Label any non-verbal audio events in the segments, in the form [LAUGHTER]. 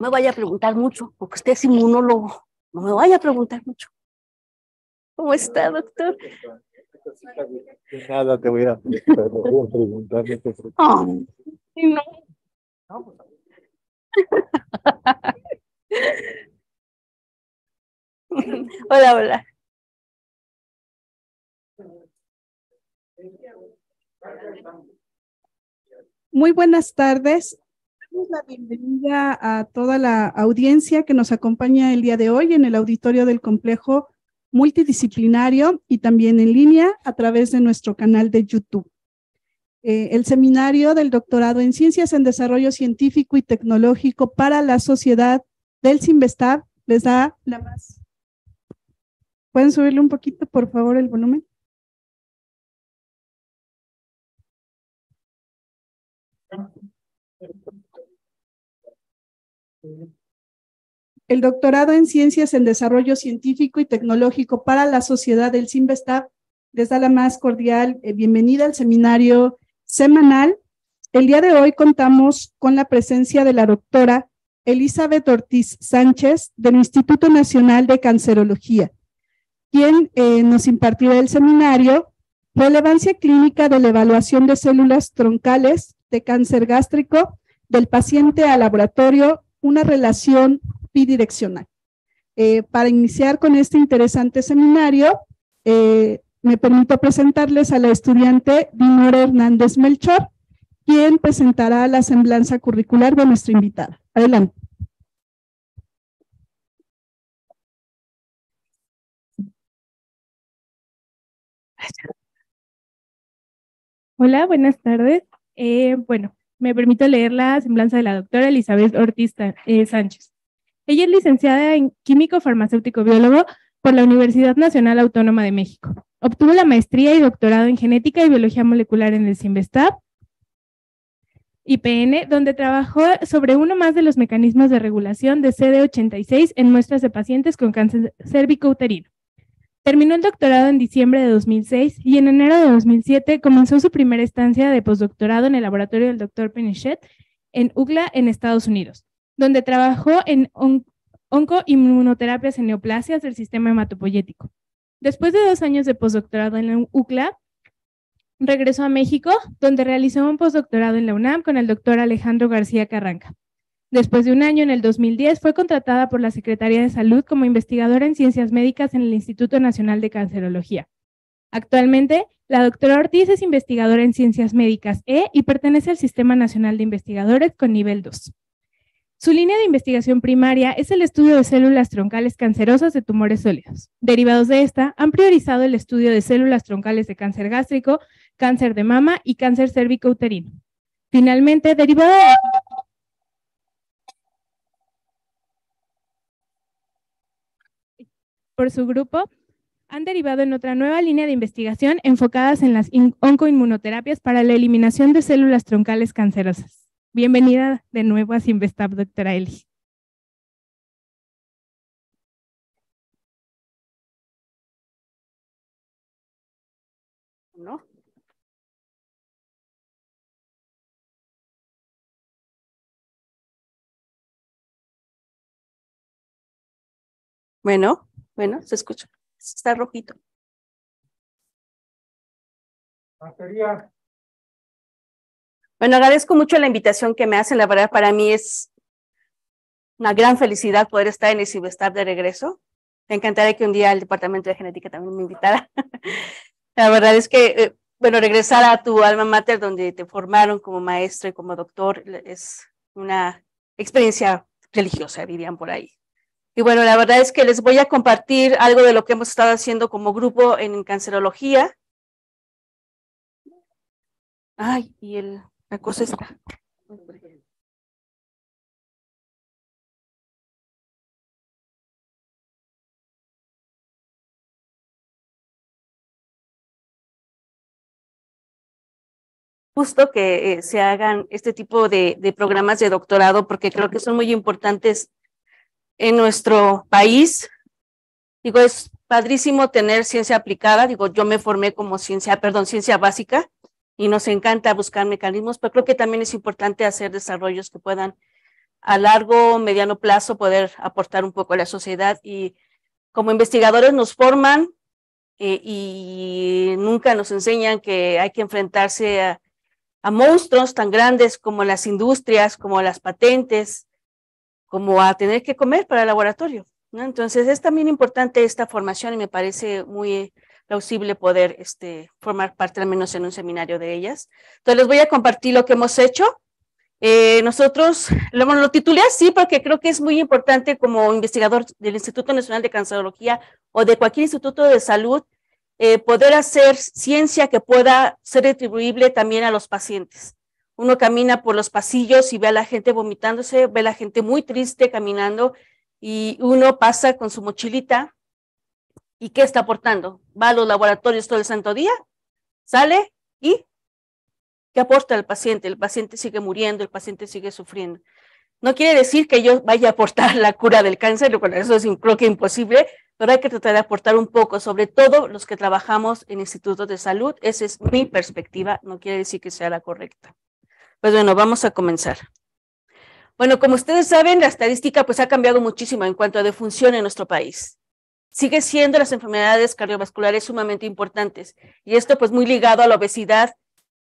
me vaya a preguntar mucho, porque usted es inmunólogo, no me vaya a preguntar mucho. ¿Cómo está, doctor? Nada, te voy a, preguntar. no. Ah, [LAUGHS] hola, hola. Muy buenas tardes la bienvenida a toda la audiencia que nos acompaña el día de hoy en el auditorio del complejo multidisciplinario y también en línea a través de nuestro canal de YouTube. Eh, el seminario del doctorado en Ciencias en Desarrollo Científico y Tecnológico para la Sociedad del Sinvestab les da la más. ¿Pueden subirle un poquito, por favor, el volumen? El doctorado en Ciencias en Desarrollo Científico y Tecnológico para la Sociedad del CIMBESTAP les da la más cordial eh, bienvenida al seminario semanal. El día de hoy contamos con la presencia de la doctora Elizabeth Ortiz Sánchez del Instituto Nacional de Cancerología, quien eh, nos impartirá el seminario Relevancia clínica de la evaluación de células troncales de cáncer gástrico del paciente al laboratorio una relación bidireccional. Eh, para iniciar con este interesante seminario, eh, me permito presentarles a la estudiante Dinora Hernández Melchor, quien presentará la semblanza curricular de nuestra invitada. Adelante. Hola, buenas tardes. Eh, bueno, me permito leer la semblanza de la doctora Elizabeth Ortiz eh, Sánchez. Ella es licenciada en Químico Farmacéutico Biólogo por la Universidad Nacional Autónoma de México. Obtuvo la maestría y doctorado en Genética y Biología Molecular en el y IPN, donde trabajó sobre uno más de los mecanismos de regulación de CD86 en muestras de pacientes con cáncer cérvico uterino. Terminó el doctorado en diciembre de 2006 y en enero de 2007 comenzó su primera estancia de postdoctorado en el laboratorio del doctor Pinochet en UCLA, en Estados Unidos, donde trabajó en oncoinmunoterapias en neoplasias del sistema hematopoyético. Después de dos años de postdoctorado en UCLA, regresó a México, donde realizó un postdoctorado en la UNAM con el doctor Alejandro García Carranca. Después de un año, en el 2010, fue contratada por la Secretaría de Salud como investigadora en ciencias médicas en el Instituto Nacional de Cancerología. Actualmente, la doctora Ortiz es investigadora en ciencias médicas E y pertenece al Sistema Nacional de Investigadores con nivel 2. Su línea de investigación primaria es el estudio de células troncales cancerosas de tumores sólidos. Derivados de esta, han priorizado el estudio de células troncales de cáncer gástrico, cáncer de mama y cáncer cérvico uterino. Finalmente, derivado de por su grupo han derivado en otra nueva línea de investigación enfocadas en las oncoinmunoterapias para la eliminación de células troncales cancerosas. Bienvenida de nuevo a Simvestab, doctora Eli. Bueno. Bueno, se escucha. Está rojito. Bueno, agradezco mucho la invitación que me hacen. La verdad, para mí es una gran felicidad poder estar en el Cibestar de regreso. Me encantaría que un día el Departamento de Genética también me invitara. [LAUGHS] la verdad es que, eh, bueno, regresar a tu alma mater donde te formaron como maestro y como doctor es una experiencia religiosa, dirían por ahí. Y bueno, la verdad es que les voy a compartir algo de lo que hemos estado haciendo como grupo en cancerología. Ay, y el, la cosa está. justo que eh, se hagan este tipo de, programas de doctorado porque creo que son muy importantes en nuestro país. Digo, es padrísimo tener ciencia aplicada. Digo, yo me formé como ciencia, perdón, ciencia básica y nos encanta buscar mecanismos, pero creo que también es importante hacer desarrollos que puedan a largo, mediano plazo poder aportar un poco a la sociedad y como investigadores nos forman eh, y nunca nos enseñan que hay que enfrentarse a, a monstruos tan grandes como las industrias, como las patentes, como a tener que comer para el laboratorio. Entonces es también importante esta formación y me parece muy plausible poder este, formar parte al menos en un seminario de ellas. Entonces les voy a compartir lo que hemos hecho. Eh, nosotros lo, titulé así porque creo que es muy importante como investigador del Instituto Nacional de Cancerología o de cualquier instituto de salud eh, poder hacer ciencia que pueda ser atribuible también a los pacientes. Uno camina por los pasillos y ve a la gente vomitándose, ve a la gente muy triste caminando y uno pasa con su mochilita y ¿qué está aportando? Va a los laboratorios todo el santo día, sale y ¿qué aporta el paciente? El paciente sigue muriendo, el paciente sigue sufriendo. No quiere decir que yo vaya a aportar la cura del cáncer, bueno, eso es creo que imposible, pero hay que tratar de aportar un poco, sobre todo los que trabajamos en institutos de salud. Esa es mi perspectiva, no quiere decir que sea la correcta. Pues bueno, vamos a comenzar. Bueno, como ustedes saben, la estadística pues ha cambiado muchísimo en cuanto a defunción en nuestro país. Sigue siendo las enfermedades cardiovasculares sumamente importantes y esto pues muy ligado a la obesidad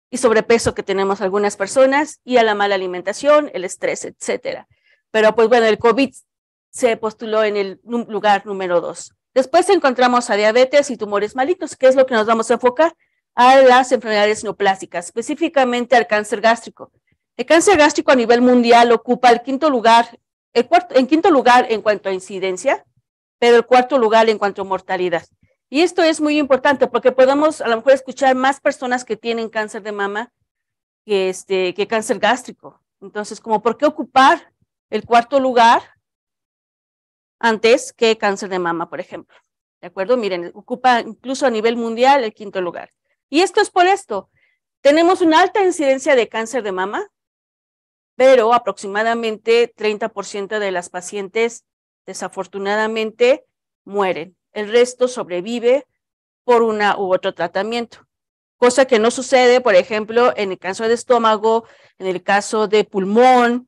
y sobrepeso que tenemos algunas personas y a la mala alimentación, el estrés, etcétera. Pero pues bueno, el COVID se postuló en el lugar número dos. Después encontramos a diabetes y tumores malitos. que es lo que nos vamos a enfocar a las enfermedades neoplásicas, específicamente al cáncer gástrico. El cáncer gástrico a nivel mundial ocupa el quinto lugar, el cuarto, en quinto lugar en cuanto a incidencia, pero el cuarto lugar en cuanto a mortalidad. Y esto es muy importante porque podemos a lo mejor escuchar más personas que tienen cáncer de mama que, este, que cáncer gástrico. Entonces, como por qué ocupar el cuarto lugar antes que cáncer de mama, por ejemplo. ¿De acuerdo? Miren, ocupa incluso a nivel mundial el quinto lugar. Y esto es por esto. Tenemos una alta incidencia de cáncer de mama, pero aproximadamente 30% de las pacientes desafortunadamente mueren. El resto sobrevive por una u otro tratamiento, cosa que no sucede, por ejemplo, en el cáncer de estómago, en el caso de pulmón,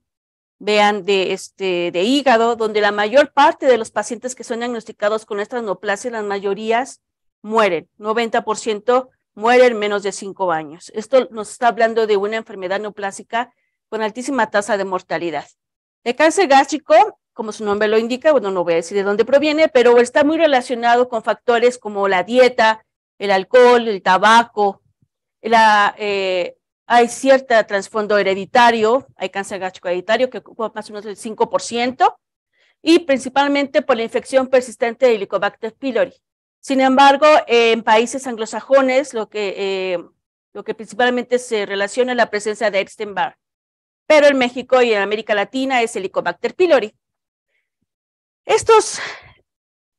vean de este de hígado, donde la mayor parte de los pacientes que son diagnosticados con estas neoplasias, las mayorías mueren, 90% muere en menos de cinco años. Esto nos está hablando de una enfermedad neoplásica con altísima tasa de mortalidad. El cáncer gástrico, como su nombre lo indica, bueno, no voy a decir de dónde proviene, pero está muy relacionado con factores como la dieta, el alcohol, el tabaco, eh, hay cierto trasfondo hereditario, hay cáncer gástrico hereditario que ocupa más o menos el 5%, y principalmente por la infección persistente de Helicobacter pylori. Sin embargo, en países anglosajones, eh, lo que, principalmente se relaciona es la presencia de Epstein-Barr. Pero en México y en América Latina es Helicobacter pylori. Estos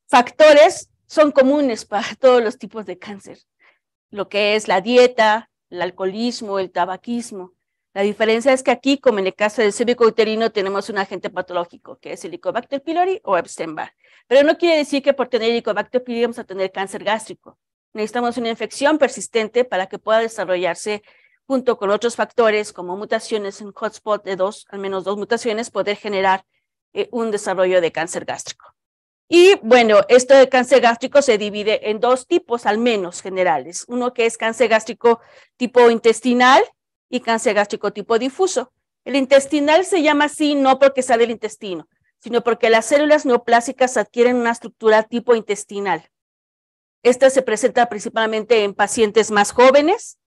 factores son comunes para [LAUGHS] todos los tipos de cáncer, lo que es la dieta, el alcoholismo, el tabaquismo. La diferencia es que aquí, como en el caso del cívico uterino, tenemos un agente patológico, que es el Helicobacter pylori o Epstein-Barr. Pero no quiere decir que por tener Helicobacter pylori vamos a tener cáncer gástrico. Necesitamos una infección persistente para que pueda desarrollarse junto con otros factores como mutaciones en hotspot de dos, al menos dos mutaciones, poder generar eh, un desarrollo de cáncer gástrico. Y bueno, esto de cáncer gástrico se divide en dos tipos al menos generales. Uno que es cáncer gástrico tipo intestinal, y cáncer gástrico tipo difuso. El intestinal se llama así no porque sea del intestino, sino porque las células neoplásicas adquieren una estructura tipo intestinal. Esta se presenta principalmente en pacientes más jóvenes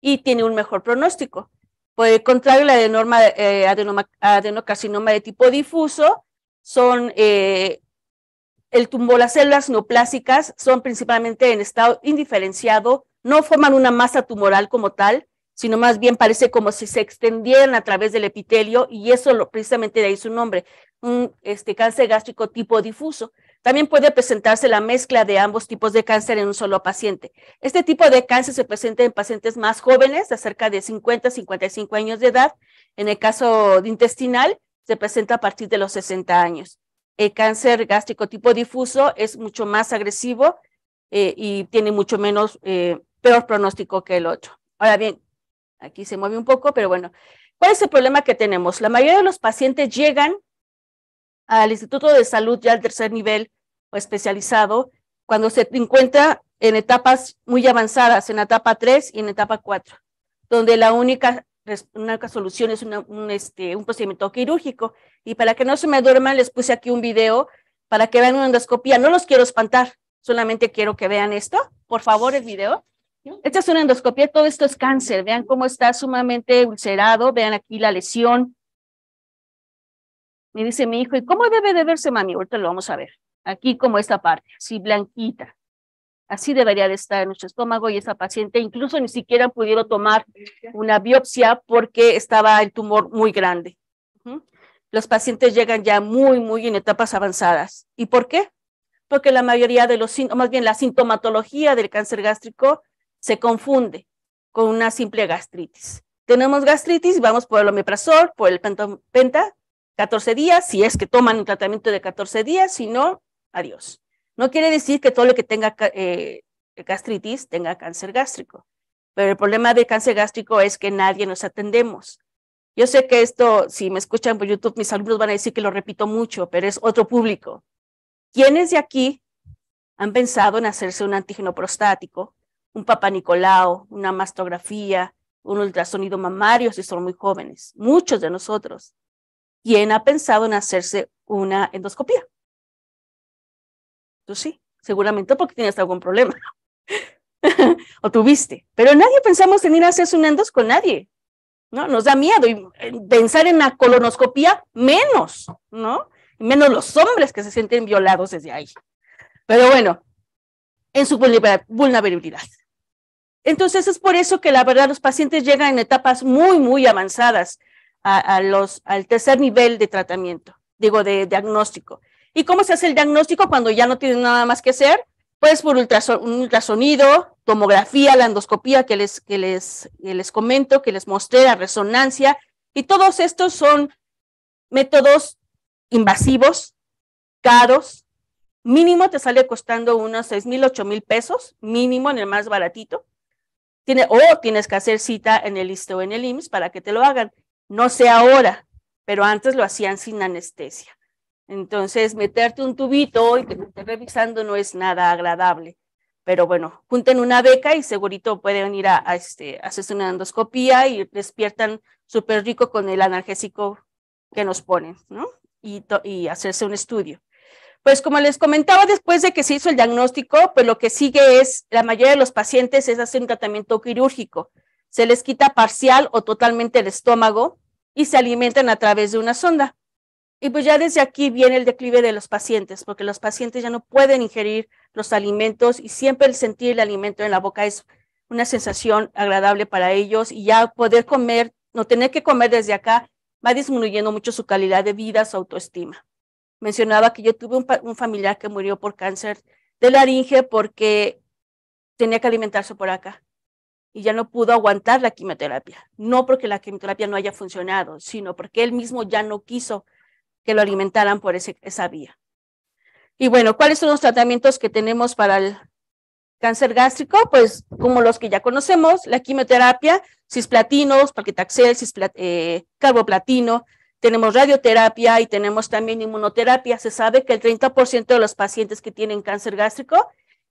y tiene un mejor pronóstico. Por el contrario, la eh, adenocarcinoma de tipo difuso son eh, el tumbo las células neoplásicas son principalmente en estado indiferenciado, no forman una masa tumoral como tal, sino más bien parece como si se extendieran a través del epitelio y eso precisamente de ahí su nombre, un este, cáncer gástrico tipo difuso. También puede presentarse la mezcla de ambos tipos de cáncer en un solo paciente. Este tipo de cáncer se presenta en pacientes más jóvenes, de cerca de 50 55 años de edad. En el caso de intestinal, se presenta a partir de los 60 años. El cáncer gástrico tipo difuso es mucho más agresivo eh, y tiene mucho menos, eh, peor pronóstico que el otro. Ahora bien, Aquí se mueve un poco, pero bueno. ¿Cuál es el problema que tenemos? La mayoría de los pacientes llegan al Instituto de Salud ya al tercer nivel o especializado cuando se encuentra en etapas muy avanzadas, en etapa 3 y en etapa 4, donde la única, solución es un, este, un procedimiento quirúrgico. Y para que no se me duerman, les puse aquí un video para que vean una endoscopía. No los quiero espantar, solamente quiero que vean esto. Por favor, el video. Esta es una endoscopia, todo esto es cáncer. Vean cómo está sumamente ulcerado, vean aquí la lesión. Me dice mi hijo, ¿y cómo debe de verse, mami? Ahorita lo vamos a ver. Aquí como esta parte, así blanquita. Así debería de estar nuestro estómago y esta paciente incluso ni siquiera pudieron tomar una biopsia porque estaba el tumor muy grande. Los pacientes llegan ya muy, muy en etapas avanzadas. ¿Y por qué? Porque la mayoría de los síntomas, más bien la sintomatología del cáncer gástrico se confunde con una simple gastritis. Tenemos gastritis, vamos por el omeprazol, por el penta, 14 días, si es que toman un tratamiento de 14 días, si no, adiós. No quiere decir que todo lo que tenga eh, gastritis tenga cáncer gástrico, pero el problema del cáncer gástrico es que nadie nos atendemos. Yo sé que esto, si me escuchan por YouTube, mis alumnos van a decir que lo repito mucho, pero es otro público. ¿Quiénes de aquí han pensado en hacerse un antígeno prostático un papá Nicolao, una mastografía, un ultrasonido mamario si son muy jóvenes, muchos de nosotros. ¿Quién ha pensado en hacerse una endoscopía? Tú pues sí, seguramente porque tienes algún problema [LAUGHS] o tuviste, pero nadie pensamos en ir a hacerse un endos con nadie, ¿no? Nos da miedo y eh, pensar en la colonoscopia menos, ¿no? Menos los hombres que se sienten violados desde ahí. Pero bueno, en su vulnerabilidad. Entonces es por eso que la verdad los pacientes llegan en etapas muy, muy avanzadas a, los, al tercer nivel de tratamiento, digo, de, diagnóstico. ¿Y cómo se hace el diagnóstico cuando ya no tienen nada más que hacer? Pues por ultrasonido, tomografía, la endoscopía que les, que les, que les comento, que les mostré, la resonancia, y todos estos son métodos invasivos, caros, mínimo te sale costando unos 6 mil, 8 mil pesos, mínimo en el más baratito o tienes que hacer cita en el ISTE o en el IMSS para que te lo hagan. No sé ahora, pero antes lo hacían sin anestesia. Entonces, meterte un tubito y que te revisando no es nada agradable. Pero bueno, junten una beca y segurito pueden ir a, este, hacerse una endoscopía y despiertan súper rico con el analgésico que nos ponen, ¿no? Y, y hacerse un estudio. Pues como les comentaba, después de que se hizo el diagnóstico, pues lo que sigue es, la mayoría de los pacientes es hacer un tratamiento quirúrgico. Se les quita parcial o totalmente el estómago y se alimentan a través de una sonda. Y pues ya desde aquí viene el declive de los pacientes, porque los pacientes ya no pueden ingerir los alimentos y siempre el sentir el alimento en la boca es una sensación agradable para ellos y ya poder comer, no tener que comer desde acá, va disminuyendo mucho su calidad de vida, su autoestima mencionaba que yo tuve un, familiar que murió por cáncer de laringe porque tenía que alimentarse por acá y ya no pudo aguantar la quimioterapia. No porque la quimioterapia no haya funcionado, sino porque él mismo ya no quiso que lo alimentaran por ese, esa vía. Y bueno, ¿cuáles son los tratamientos que tenemos para el cáncer gástrico? Pues como los que ya conocemos, la quimioterapia, cisplatino, paquetaxel, cisplat, eh, carboplatino, tenemos radioterapia y tenemos también inmunoterapia. Se sabe que el 30% de los pacientes que tienen cáncer gástrico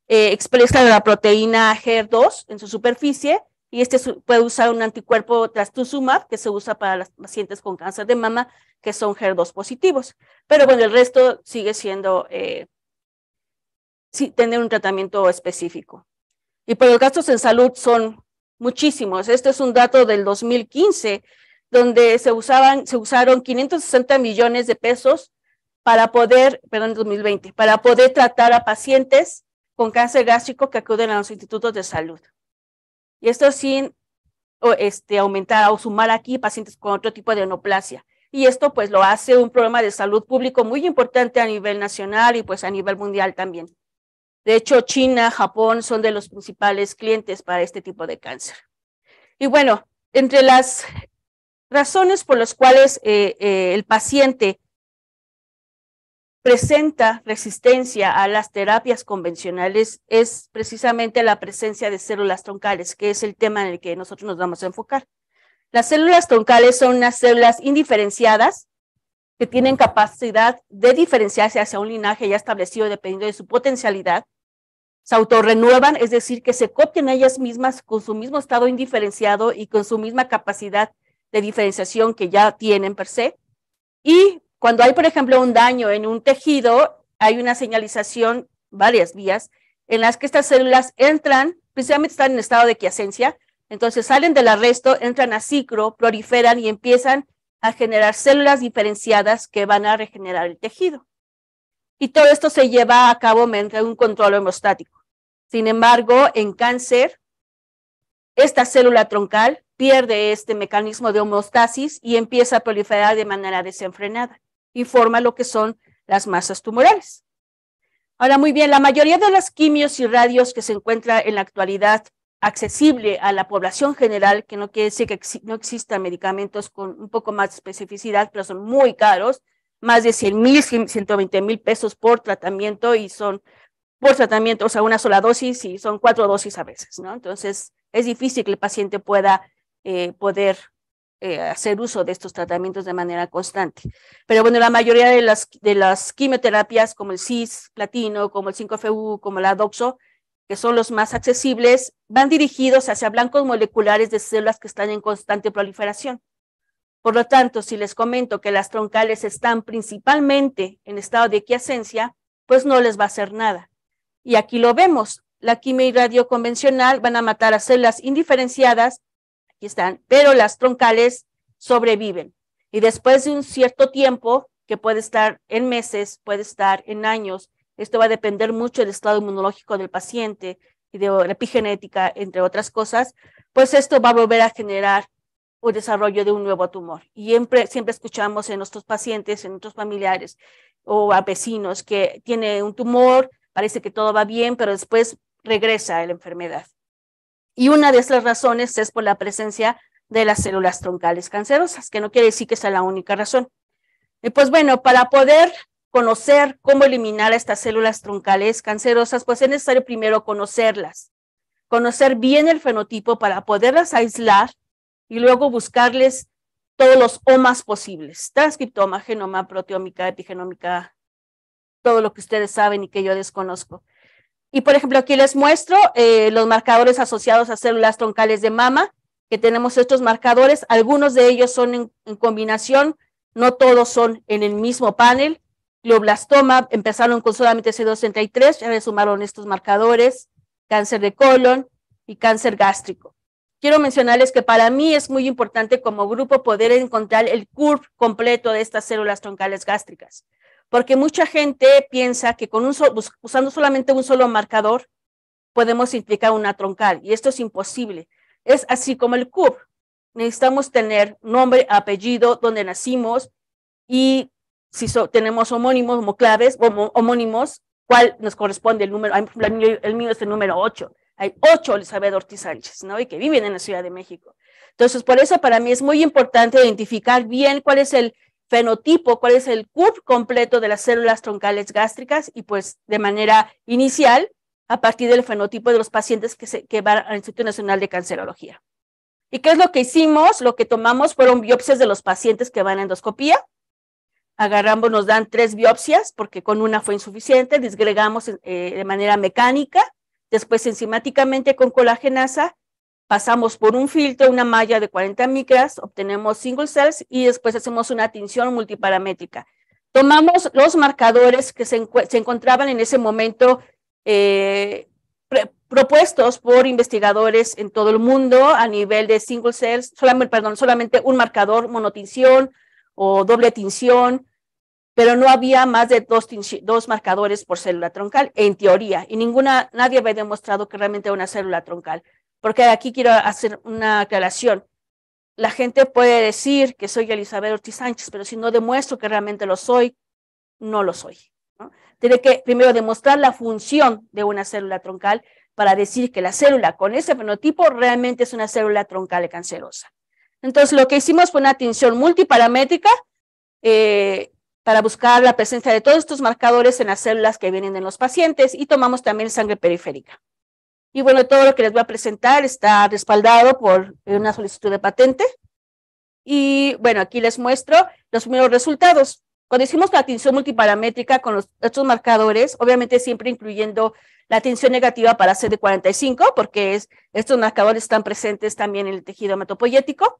eh, expresan la proteína HER2 en su superficie y este puede usar un anticuerpo trastuzumab que se usa para los pacientes con cáncer de mama que son HER2 positivos. Pero bueno, el resto sigue siendo eh, sí, tener un tratamiento específico. Y por los gastos en salud son muchísimos. Este es un dato del 2015 donde se, usaban, se usaron 560 millones de pesos para poder, perdón, 2020, para poder tratar a pacientes con cáncer gástrico que acuden a los institutos de salud. Y esto sin este, aumentar o sumar aquí pacientes con otro tipo de neoplasia. Y esto pues lo hace un programa de salud público muy importante a nivel nacional y pues a nivel mundial también. De hecho, China, Japón son de los principales clientes para este tipo de cáncer. Y bueno, entre las Razones por las cuales eh, eh, el paciente presenta resistencia a las terapias convencionales es precisamente la presencia de células troncales, que es el tema en el que nosotros nos vamos a enfocar. Las células troncales son unas células indiferenciadas que tienen capacidad de diferenciarse hacia un linaje ya establecido dependiendo de su potencialidad. Se autorrenuevan, es decir, que se copian ellas mismas con su mismo estado indiferenciado y con su misma capacidad diferenciación que ya tienen per se. Y cuando hay, por ejemplo, un daño en un tejido, hay una señalización, varias vías, en las que estas células entran, principalmente están en estado de quiescencia, entonces salen del arresto, entran a ciclo, proliferan y empiezan a generar células diferenciadas que van a regenerar el tejido. Y todo esto se lleva a cabo mediante un control hemostático. Sin embargo, en cáncer, esta célula troncal pierde este mecanismo de homeostasis y empieza a proliferar de manera desenfrenada y forma lo que son las masas tumorales. Ahora, muy bien, la mayoría de las quimios y radios que se encuentra en la actualidad accesible a la población general, que no quiere decir que no existan medicamentos con un poco más de especificidad, pero son muy caros, más de 100 mil, 120 mil pesos por tratamiento y son por tratamiento, o sea, una sola dosis y son cuatro dosis a veces, ¿no? Entonces, es difícil que el paciente pueda eh, poder eh, hacer uso de estos tratamientos de manera constante. Pero bueno, la mayoría de las, de las quimioterapias como el CIS, platino, como el 5FU, como la DOXO, que son los más accesibles, van dirigidos hacia blancos moleculares de células que están en constante proliferación. Por lo tanto, si les comento que las troncales están principalmente en estado de quiescencia, pues no les va a hacer nada. Y aquí lo vemos, la quimio y convencional van a matar a células indiferenciadas aquí están, pero las troncales sobreviven. Y después de un cierto tiempo, que puede estar en meses, puede estar en años, esto va a depender mucho del estado inmunológico del paciente y de la epigenética, entre otras cosas, pues esto va a volver a generar un desarrollo de un nuevo tumor. Y siempre, siempre escuchamos en nuestros pacientes, en nuestros familiares o a vecinos que tiene un tumor, parece que todo va bien, pero después regresa a la enfermedad. Y una de esas razones es por la presencia de las células troncales cancerosas, que no quiere decir que sea la única razón. Y pues bueno, para poder conocer cómo eliminar a estas células troncales cancerosas, pues es necesario primero conocerlas, conocer bien el fenotipo para poderlas aislar y luego buscarles todos los omas posibles, transcriptoma, genoma, proteómica, epigenómica, todo lo que ustedes saben y que yo desconozco. Y por ejemplo, aquí les muestro eh, los marcadores asociados a células troncales de mama, que tenemos estos marcadores. Algunos de ellos son en, combinación, no todos son en el mismo panel. Glioblastoma empezaron con solamente C233, ya le sumaron estos marcadores, cáncer de colon y cáncer gástrico. Quiero mencionarles que para mí es muy importante como grupo poder encontrar el curve completo de estas células troncales gástricas porque mucha gente piensa que usando solamente un solo marcador podemos implicar una troncal y esto es imposible. Es así como el CUB. Necesitamos tener nombre, apellido, donde nacimos y si tenemos homónimos, claves homo, homónimos, cuál nos corresponde el número. El mío es el número 8. Hay 8 Elizabeth Ortiz Sánchez, ¿no? Y que viven en la Ciudad de México. Entonces, por eso para mí es muy importante identificar bien cuál es el, fenotipo, cuál es el CUP completo de las células troncales gástricas y pues de manera inicial a partir del fenotipo de los pacientes que, se, van al Instituto Nacional de Cancerología. ¿Y qué es lo que hicimos? Lo que tomamos fueron biopsias de los pacientes que van a endoscopía. Agarramos, nos dan tres biopsias porque con una fue insuficiente, disgregamos eh, de manera mecánica, después enzimáticamente con colagenasa pasamos por un filtro, una malla de 40 micras, obtenemos single cells y después hacemos una tinción multiparamétrica. Tomamos los marcadores que se, encontraban en ese momento eh, propuestos por investigadores en todo el mundo a nivel de single cells, solamente, perdón, solamente un marcador monotinción o doble tinción, pero no había más de dos, dos marcadores por célula troncal, en teoría, y ninguna, nadie había demostrado que realmente era una célula troncal porque aquí quiero hacer una aclaración. La gente puede decir que soy Elizabeth Ortiz Sánchez, pero si no demuestro que realmente lo soy, no lo soy. Tiene que primero demostrar la función de una célula troncal para decir que la célula con ese fenotipo realmente es una célula troncal cancerosa. Entonces, lo que hicimos fue una atención multiparamétrica eh, para buscar la presencia de todos estos marcadores en las células que vienen en los pacientes y tomamos también sangre periférica. Y bueno, todo lo que les voy a presentar está respaldado por una solicitud de patente. Y bueno, aquí les muestro los primeros resultados. Cuando hicimos la atención multiparamétrica con estos marcadores, obviamente siempre incluyendo la atención negativa para CD45, porque es, estos marcadores están presentes también en el tejido hematopoyético.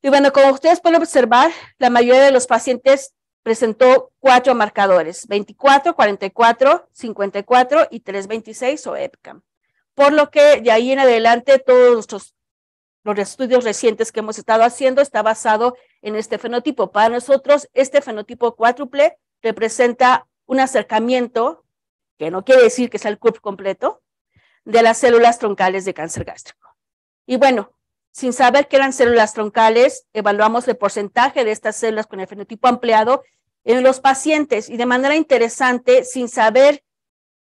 Y bueno, como ustedes pueden observar, la mayoría de los pacientes presentó cuatro marcadores, 24, 44, 54 y 326 o EPCAM por lo que de ahí en adelante todos los estudios recientes que hemos estado haciendo está basado en este fenotipo. Para nosotros, este fenotipo cuádruple representa un acercamiento, que no quiere decir que sea el CUP completo, de las células troncales de cáncer gástrico. Y bueno, sin saber qué eran células troncales, evaluamos el porcentaje de estas células con el fenotipo ampliado en los pacientes y de manera interesante, sin saber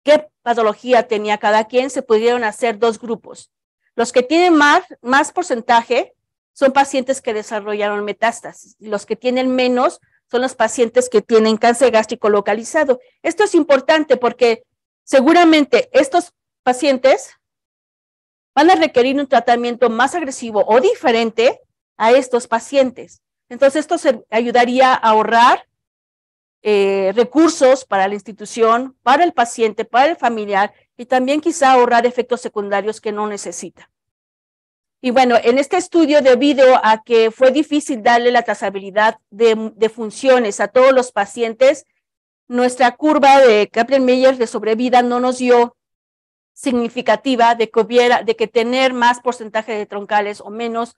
qué patología tenía cada quien, se pudieron hacer dos grupos. Los que tienen más, más porcentaje son pacientes que desarrollaron metástasis. Los que tienen menos son los pacientes que tienen cáncer gástrico localizado. Esto es importante porque seguramente estos pacientes van a requerir un tratamiento más agresivo o diferente a estos pacientes. Entonces, esto se ayudaría a ahorrar eh, recursos para la institución, para el paciente, para el familiar y también quizá ahorrar efectos secundarios que no necesita. Y bueno, en este estudio, debido a que fue difícil darle la trazabilidad de, funciones a todos los pacientes, nuestra curva de Kaplan-Meier de sobrevida no nos dio significativa de que hubiera, de que tener más porcentaje de troncales o menos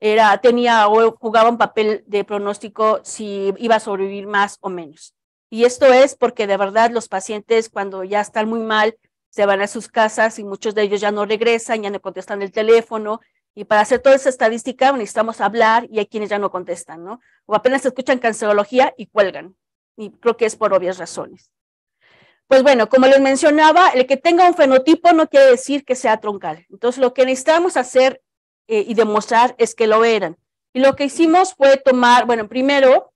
era, tenía o jugaba un papel de pronóstico si iba a sobrevivir más o menos. Y esto es porque de verdad los pacientes cuando ya están muy mal se van a sus casas y muchos de ellos ya no regresan, ya no contestan el teléfono. Y para hacer toda esa estadística necesitamos hablar y hay quienes ya no contestan, ¿no? O apenas escuchan cancerología y cuelgan. Y creo que es por obvias razones. Pues bueno, como les mencionaba, el que tenga un fenotipo no quiere decir que sea troncal. Entonces, lo que necesitamos hacer eh, y demostrar es que lo eran. Y lo que hicimos fue tomar, bueno, primero,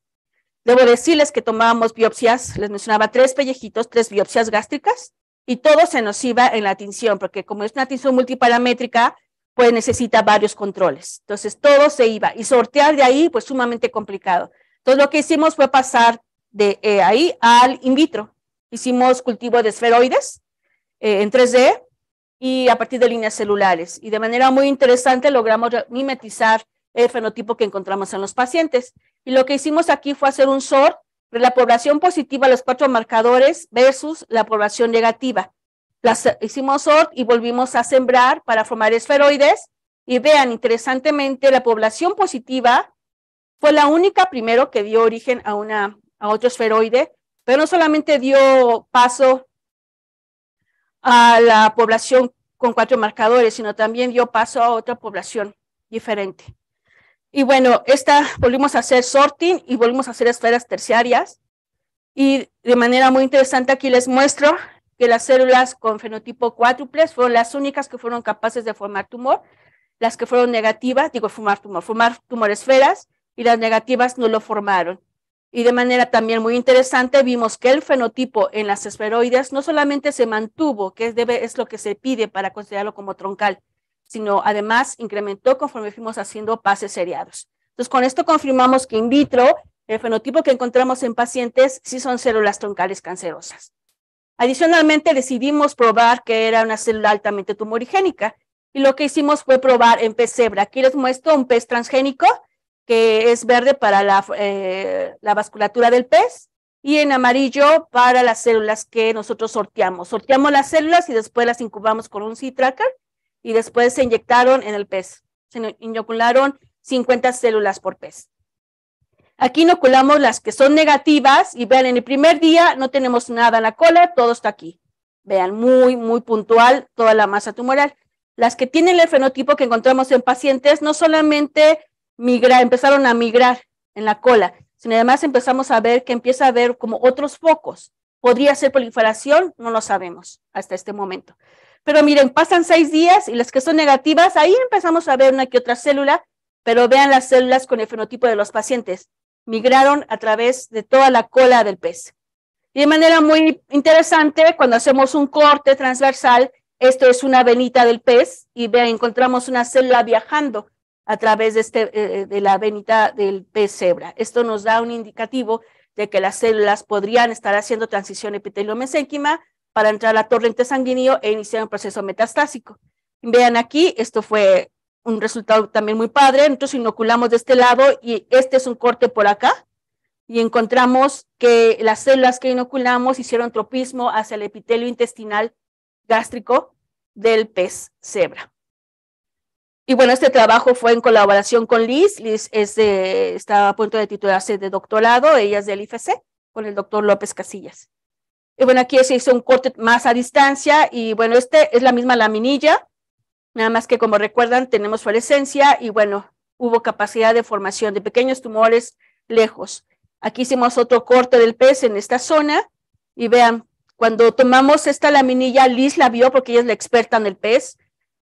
debo decirles que tomábamos biopsias, les mencionaba tres pellejitos, tres biopsias gástricas, y todo se nos iba en la tinción, porque como es una tinción multiparamétrica, pues necesita varios controles. Entonces, todo se iba, y sortear de ahí, pues sumamente complicado. Entonces, lo que hicimos fue pasar de eh, ahí al in vitro. Hicimos cultivo de esferoides eh, en 3D, y a partir de líneas celulares. Y de manera muy interesante logramos mimetizar el fenotipo que encontramos en los pacientes. Y lo que hicimos aquí fue hacer un SORT de la población positiva, los cuatro marcadores, versus la población negativa. Las, hicimos SORT y volvimos a sembrar para formar esferoides. Y vean, interesantemente, la población positiva fue la única primero que dio origen a, una, a otro esferoide, pero no solamente dio paso a la población con cuatro marcadores, sino también dio paso a otra población diferente. Y bueno, esta volvimos a hacer sorting y volvimos a hacer esferas terciarias. Y de manera muy interesante aquí les muestro que las células con fenotipo cuádruples fueron las únicas que fueron capaces de formar tumor, las que fueron negativas, digo formar tumor, formar tumor esferas y las negativas no lo formaron. Y de manera también muy interesante vimos que el fenotipo en las esferoides no solamente se mantuvo, que debe, es lo que se pide para considerarlo como troncal, sino además incrementó conforme fuimos haciendo pases seriados. Entonces, con esto confirmamos que in vitro el fenotipo que encontramos en pacientes sí son células troncales cancerosas. Adicionalmente, decidimos probar que era una célula altamente tumorigénica y lo que hicimos fue probar en pez cebra. Aquí les muestro un pez transgénico que es verde para la, eh, la vasculatura del pez y en amarillo para las células que nosotros sorteamos. Sorteamos las células y después las incubamos con un c y después se inyectaron en el pez. Se inocularon 50 células por pez. Aquí inoculamos las que son negativas y vean, en el primer día no tenemos nada en la cola, todo está aquí. Vean, muy, muy puntual toda la masa tumoral. Las que tienen el fenotipo que encontramos en pacientes no solamente empezaron a migrar en la cola. Sin además empezamos a ver que empieza a haber como otros focos. ¿Podría ser proliferación? No lo sabemos hasta este momento. Pero miren, pasan seis días y las que son negativas, ahí empezamos a ver una que otra célula, pero vean las células con el fenotipo de los pacientes. Migraron a través de toda la cola del pez. Y de manera muy interesante, cuando hacemos un corte transversal, esto es una venita del pez y encontramos una célula viajando a través de, este, eh, eh, de la venita del pez cebra. Esto nos da un indicativo de que las células podrían estar haciendo transición epitelio-mesénquima para entrar a la torrente sanguíneo e iniciar un proceso metastásico. Vean aquí, esto fue un resultado también muy padre. Entonces inoculamos de este lado y este es un corte por acá y encontramos que las células que inoculamos hicieron tropismo hacia el epitelio intestinal gástrico del pez cebra. Y bueno, este trabajo fue en colaboración con Liz. Liz está a punto de titularse de doctorado, ella es del IFC, con el doctor López Casillas. Y bueno, aquí se hizo un corte más a distancia y bueno, este es la misma laminilla, nada más que como recuerdan tenemos fluorescencia y bueno, hubo capacidad de formación de pequeños tumores lejos. Aquí hicimos otro corte del pez en esta zona y vean, cuando tomamos esta laminilla, Liz la vio porque ella es la experta en el pez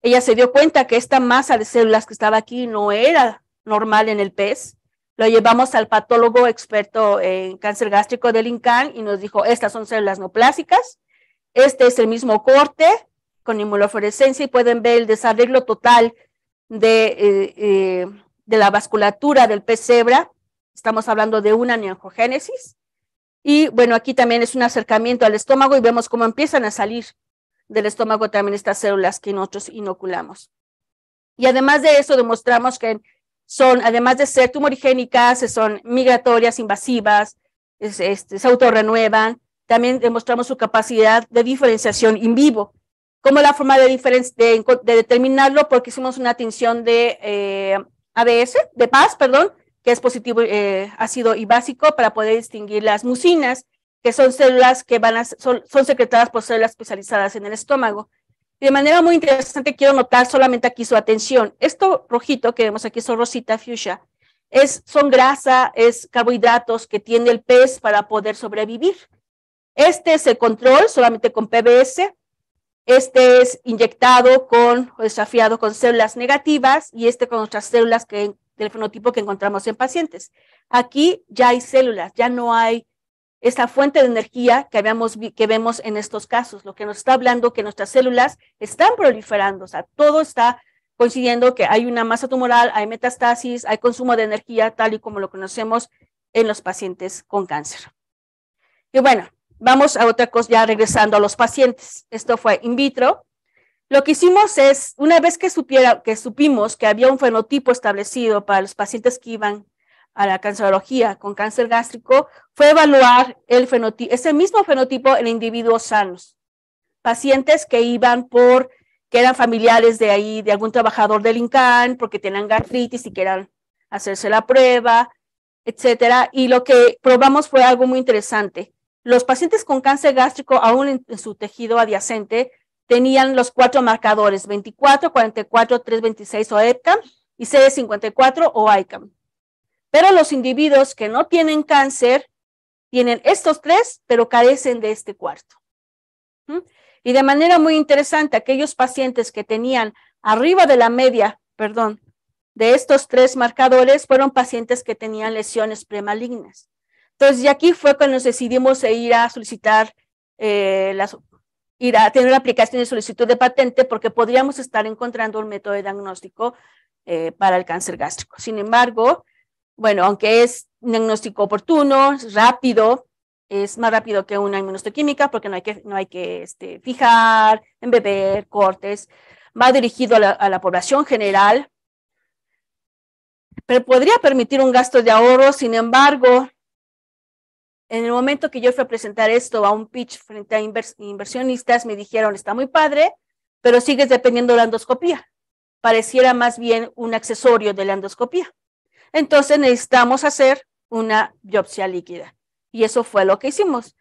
ella se dio cuenta que esta masa de células que estaba aquí no era normal en el pez. Lo llevamos al patólogo experto en cáncer gástrico del INCAN y nos dijo, estas son células neoplásicas este es el mismo corte con inmunofluorescencia y pueden ver el desarreglo total de, eh, eh, de la vasculatura del pez cebra. Estamos hablando de una neoncogénesis. Y bueno, aquí también es un acercamiento al estómago y vemos cómo empiezan a salir del estómago también estas células que nosotros inoculamos. Y además de eso, demostramos que son, además de ser tumorigénicas, son migratorias, invasivas, este, se autorrenuevan. También demostramos su capacidad de diferenciación in vivo. Como la forma de, de, de, determinarlo? Porque hicimos una atención de eh, ABS, de PAS, perdón, que es positivo, eh, ácido y básico, para poder distinguir las mucinas que son células que van son, secretadas por células especializadas en el estómago. de manera muy interesante quiero notar solamente aquí su atención. Esto rojito que vemos aquí, son rosita fuchsia, es, son grasa, es carbohidratos que tiene el pez para poder sobrevivir. Este es el control solamente con PBS. Este es inyectado con o desafiado con células negativas y este con otras células que, del fenotipo que encontramos en pacientes. Aquí ya hay células, ya no hay esta fuente de energía que, habíamos, que vemos en estos casos, lo que nos está hablando que nuestras células están proliferando, o sea, todo está coincidiendo que hay una masa tumoral, hay metastasis, hay consumo de energía, tal y como lo conocemos en los pacientes con cáncer. Y bueno, vamos a otra cosa, ya regresando a los pacientes. Esto fue in vitro. Lo que hicimos es, una vez que, supiera, que supimos que había un fenotipo establecido para los pacientes que iban a la cancerología con cáncer gástrico fue evaluar el fenotipo, ese mismo fenotipo en individuos sanos, pacientes que iban por, que eran familiares de ahí, de algún trabajador del INCAN, porque tenían gastritis y querían hacerse la prueba, etcétera. Y lo que probamos fue algo muy interesante. Los pacientes con cáncer gástrico, aún en, su tejido adyacente, tenían los cuatro marcadores, 24, 44, 326 o EPCAM y c 54 e o ICAM. Pero los individuos que no tienen cáncer tienen estos tres, pero carecen de este cuarto. ¿Mm? Y de manera muy interesante, aquellos pacientes que tenían arriba de la media, perdón, de estos tres marcadores fueron pacientes que tenían lesiones premalignas. Entonces, y aquí fue cuando nos decidimos ir a solicitar, eh, ir a tener la aplicación de solicitud de patente porque podríamos estar encontrando un método de diagnóstico eh, para el cáncer gástrico. Sin embargo, bueno, aunque es un diagnóstico oportuno, rápido, es más rápido que una inmunostoquímica porque no hay que, no hay que este, fijar, embeber, cortes. Va dirigido a la, población general, pero podría permitir un gasto de ahorro. Sin embargo, en el momento que yo fui a presentar esto a un pitch frente a inversionistas, me dijeron, está muy padre, pero sigues dependiendo de la endoscopía. Pareciera más bien un accesorio de la endoscopía. Entonces necesitamos hacer una biopsia líquida. Y eso fue lo que hicimos.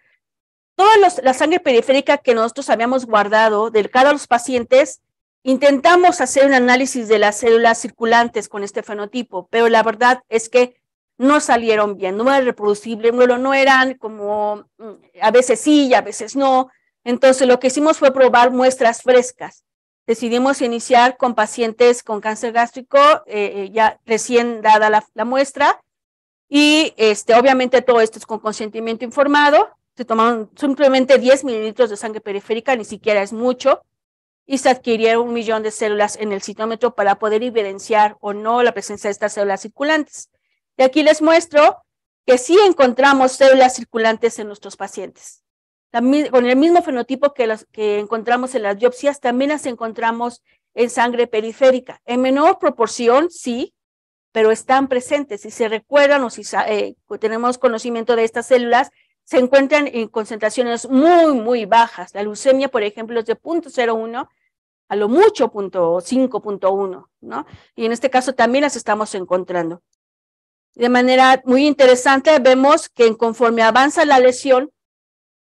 Toda la sangre periférica que nosotros habíamos guardado de cada los pacientes, intentamos hacer un análisis de las células circulantes con este fenotipo, pero la verdad es que no salieron bien, no eran reproducible, no, no eran como mm, a veces sí y a veces no. Entonces lo que hicimos fue probar muestras frescas decidimos iniciar con pacientes con cáncer gástrico, eh, eh, ya recién dada la, muestra. Y este, obviamente todo esto es con consentimiento informado. Se tomaron simplemente 10 mililitros de sangre periférica, ni siquiera es mucho. Y se adquirieron un millón de células en el citómetro para poder evidenciar o no la presencia de estas células circulantes. Y aquí les muestro que sí encontramos células circulantes en nuestros pacientes con el mismo fenotipo que, las, que encontramos en las biopsias, también las encontramos en sangre periférica. En menor proporción, sí, pero están presentes. Si se recuerdan o si eh, tenemos conocimiento de estas células, se encuentran en concentraciones muy, muy bajas. La leucemia, por ejemplo, es de 0.01 a lo mucho 0.5.1, ¿no? Y en este caso también las estamos encontrando. De manera muy interesante, vemos que conforme avanza la lesión,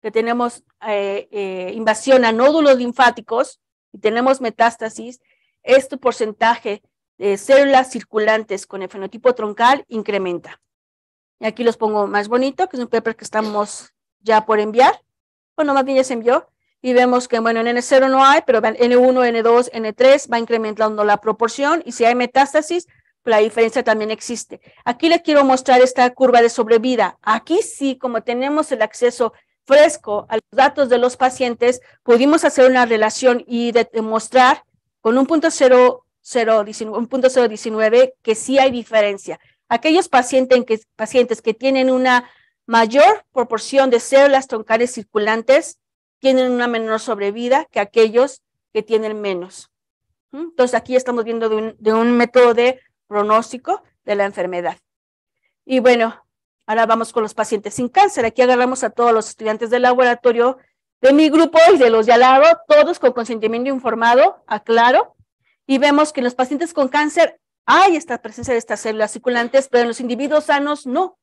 que tenemos eh, eh, invasión a nódulos linfáticos y tenemos metástasis, este porcentaje de células circulantes con el fenotipo troncal incrementa. Y aquí los pongo más bonito, que es un paper que estamos ya por enviar. Bueno, más bien ya se envió. Y vemos que, bueno, en N0 no hay, pero en N1, N2, N3 va incrementando la proporción. Y si hay metástasis, pues la diferencia también existe. Aquí les quiero mostrar esta curva de sobrevida. Aquí sí, como tenemos el acceso fresco a los datos de los pacientes, pudimos hacer una relación y demostrar con un punto, 0, 0, 19, un punto que sí hay diferencia. Aquellos pacientes que, pacientes que tienen una mayor proporción de células troncales circulantes tienen una menor sobrevida que aquellos que tienen menos. ¿Mm? Entonces aquí estamos viendo de un, de un método de pronóstico de la enfermedad. Y bueno, Ahora vamos con los pacientes sin cáncer. Aquí agarramos a todos los estudiantes del laboratorio de mi grupo y de los de al lado, todos con consentimiento informado, aclaro, y vemos que en los pacientes con cáncer hay esta presencia de estas células circulantes, pero en los individuos sanos no.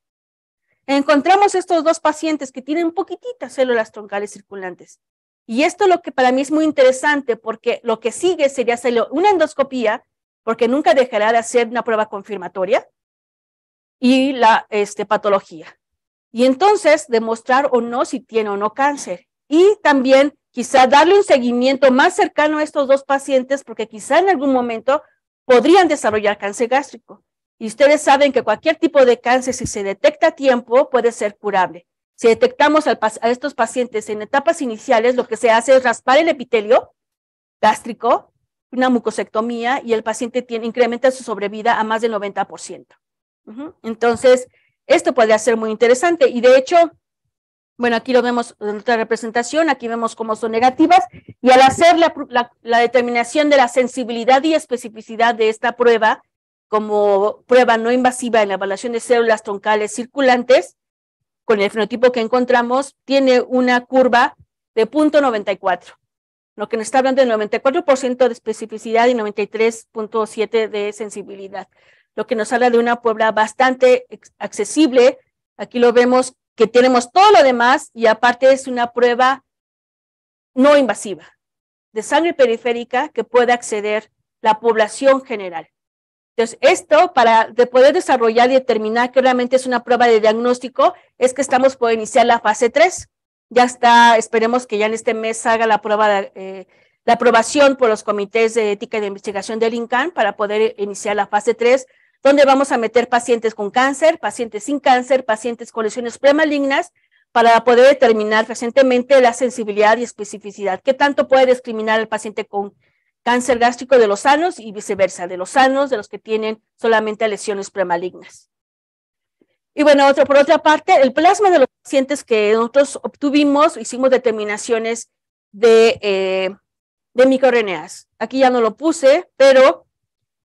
Encontramos estos dos pacientes que tienen poquititas células troncales circulantes. Y esto es lo que para mí es muy interesante, porque lo que sigue sería hacer una endoscopía, porque nunca dejará de hacer una prueba confirmatoria, y la este, patología. Y entonces demostrar o no si tiene o no cáncer. Y también quizá darle un seguimiento más cercano a estos dos pacientes porque quizá en algún momento podrían desarrollar cáncer gástrico. Y ustedes saben que cualquier tipo de cáncer, si se detecta a tiempo, puede ser curable. Si detectamos a estos pacientes en etapas iniciales, lo que se hace es raspar el epitelio gástrico, una mucosectomía, y el paciente tiene, incrementa su sobrevida a más del 90%. Entonces, esto podría ser muy interesante y de hecho, bueno, aquí lo vemos en otra representación, aquí vemos cómo son negativas y al hacer la, determinación de la sensibilidad y especificidad de esta prueba como prueba no invasiva en la evaluación de células troncales circulantes, con el fenotipo que encontramos, tiene una curva de 0.94, lo que nos está hablando de 94% de especificidad y 93.7% de sensibilidad lo que nos habla de una Puebla bastante accesible. Aquí lo vemos que tenemos todo lo demás y aparte es una prueba no invasiva de sangre periférica que puede acceder la población general. Entonces, esto para de poder desarrollar y determinar que realmente es una prueba de diagnóstico es que estamos por iniciar la fase 3. Ya está, esperemos que ya en este mes haga la prueba eh, la aprobación por los comités de ética y de investigación del INCAN para poder iniciar la fase 3 donde vamos a meter pacientes con cáncer, pacientes sin cáncer, pacientes con lesiones premalignas, para poder determinar recientemente la sensibilidad y especificidad. ¿Qué tanto puede discriminar al paciente con cáncer gástrico de los sanos y viceversa, de los sanos, de los que tienen solamente lesiones premalignas? Y bueno, por otra parte, el plasma de los pacientes que nosotros obtuvimos, hicimos determinaciones de, eh, de microRNAs. Aquí ya no lo puse, pero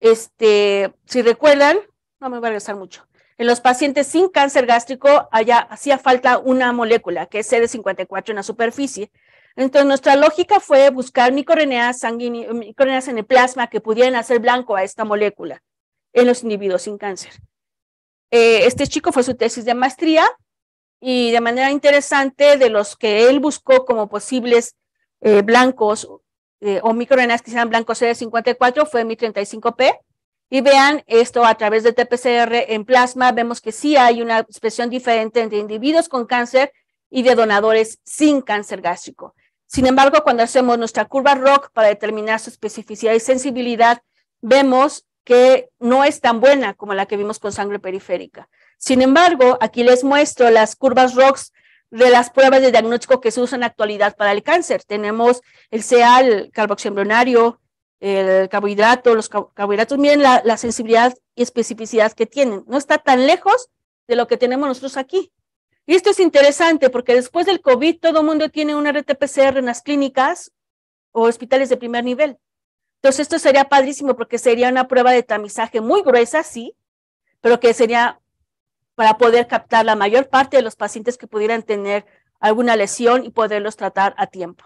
este, si recuerdan, no me voy a regresar mucho. En los pacientes sin cáncer gástrico allá hacía falta una molécula, que es CD54 en la superficie. Entonces, nuestra lógica fue buscar microRNAs, en el plasma que pudieran hacer blanco a esta molécula en los individuos sin cáncer. Eh, este chico fue su tesis de maestría y de manera interesante de los que él buscó como posibles eh, blancos eh, o microRNAs que sean blanco CD54 fue mi 35P. Y vean esto a través del TPCR en plasma, vemos que sí hay una expresión diferente entre individuos con cáncer y de donadores sin cáncer gástrico. Sin embargo, cuando hacemos nuestra curva ROC para determinar su especificidad y sensibilidad, vemos que no es tan buena como la que vimos con sangre periférica. Sin embargo, aquí les muestro las curvas ROC de las pruebas de diagnóstico que se usan en la actualidad para el cáncer. Tenemos el CA, el el carbohidrato, los carbohidratos, miren la, la, sensibilidad y especificidad que tienen. No está tan lejos de lo que tenemos nosotros aquí. Y esto es interesante porque después del COVID todo el mundo tiene una RTPCR en las clínicas o hospitales de primer nivel. Entonces esto sería padrísimo porque sería una prueba de tamizaje muy gruesa, sí, pero que sería para poder captar la mayor parte de los pacientes que pudieran tener alguna lesión y poderlos tratar a tiempo.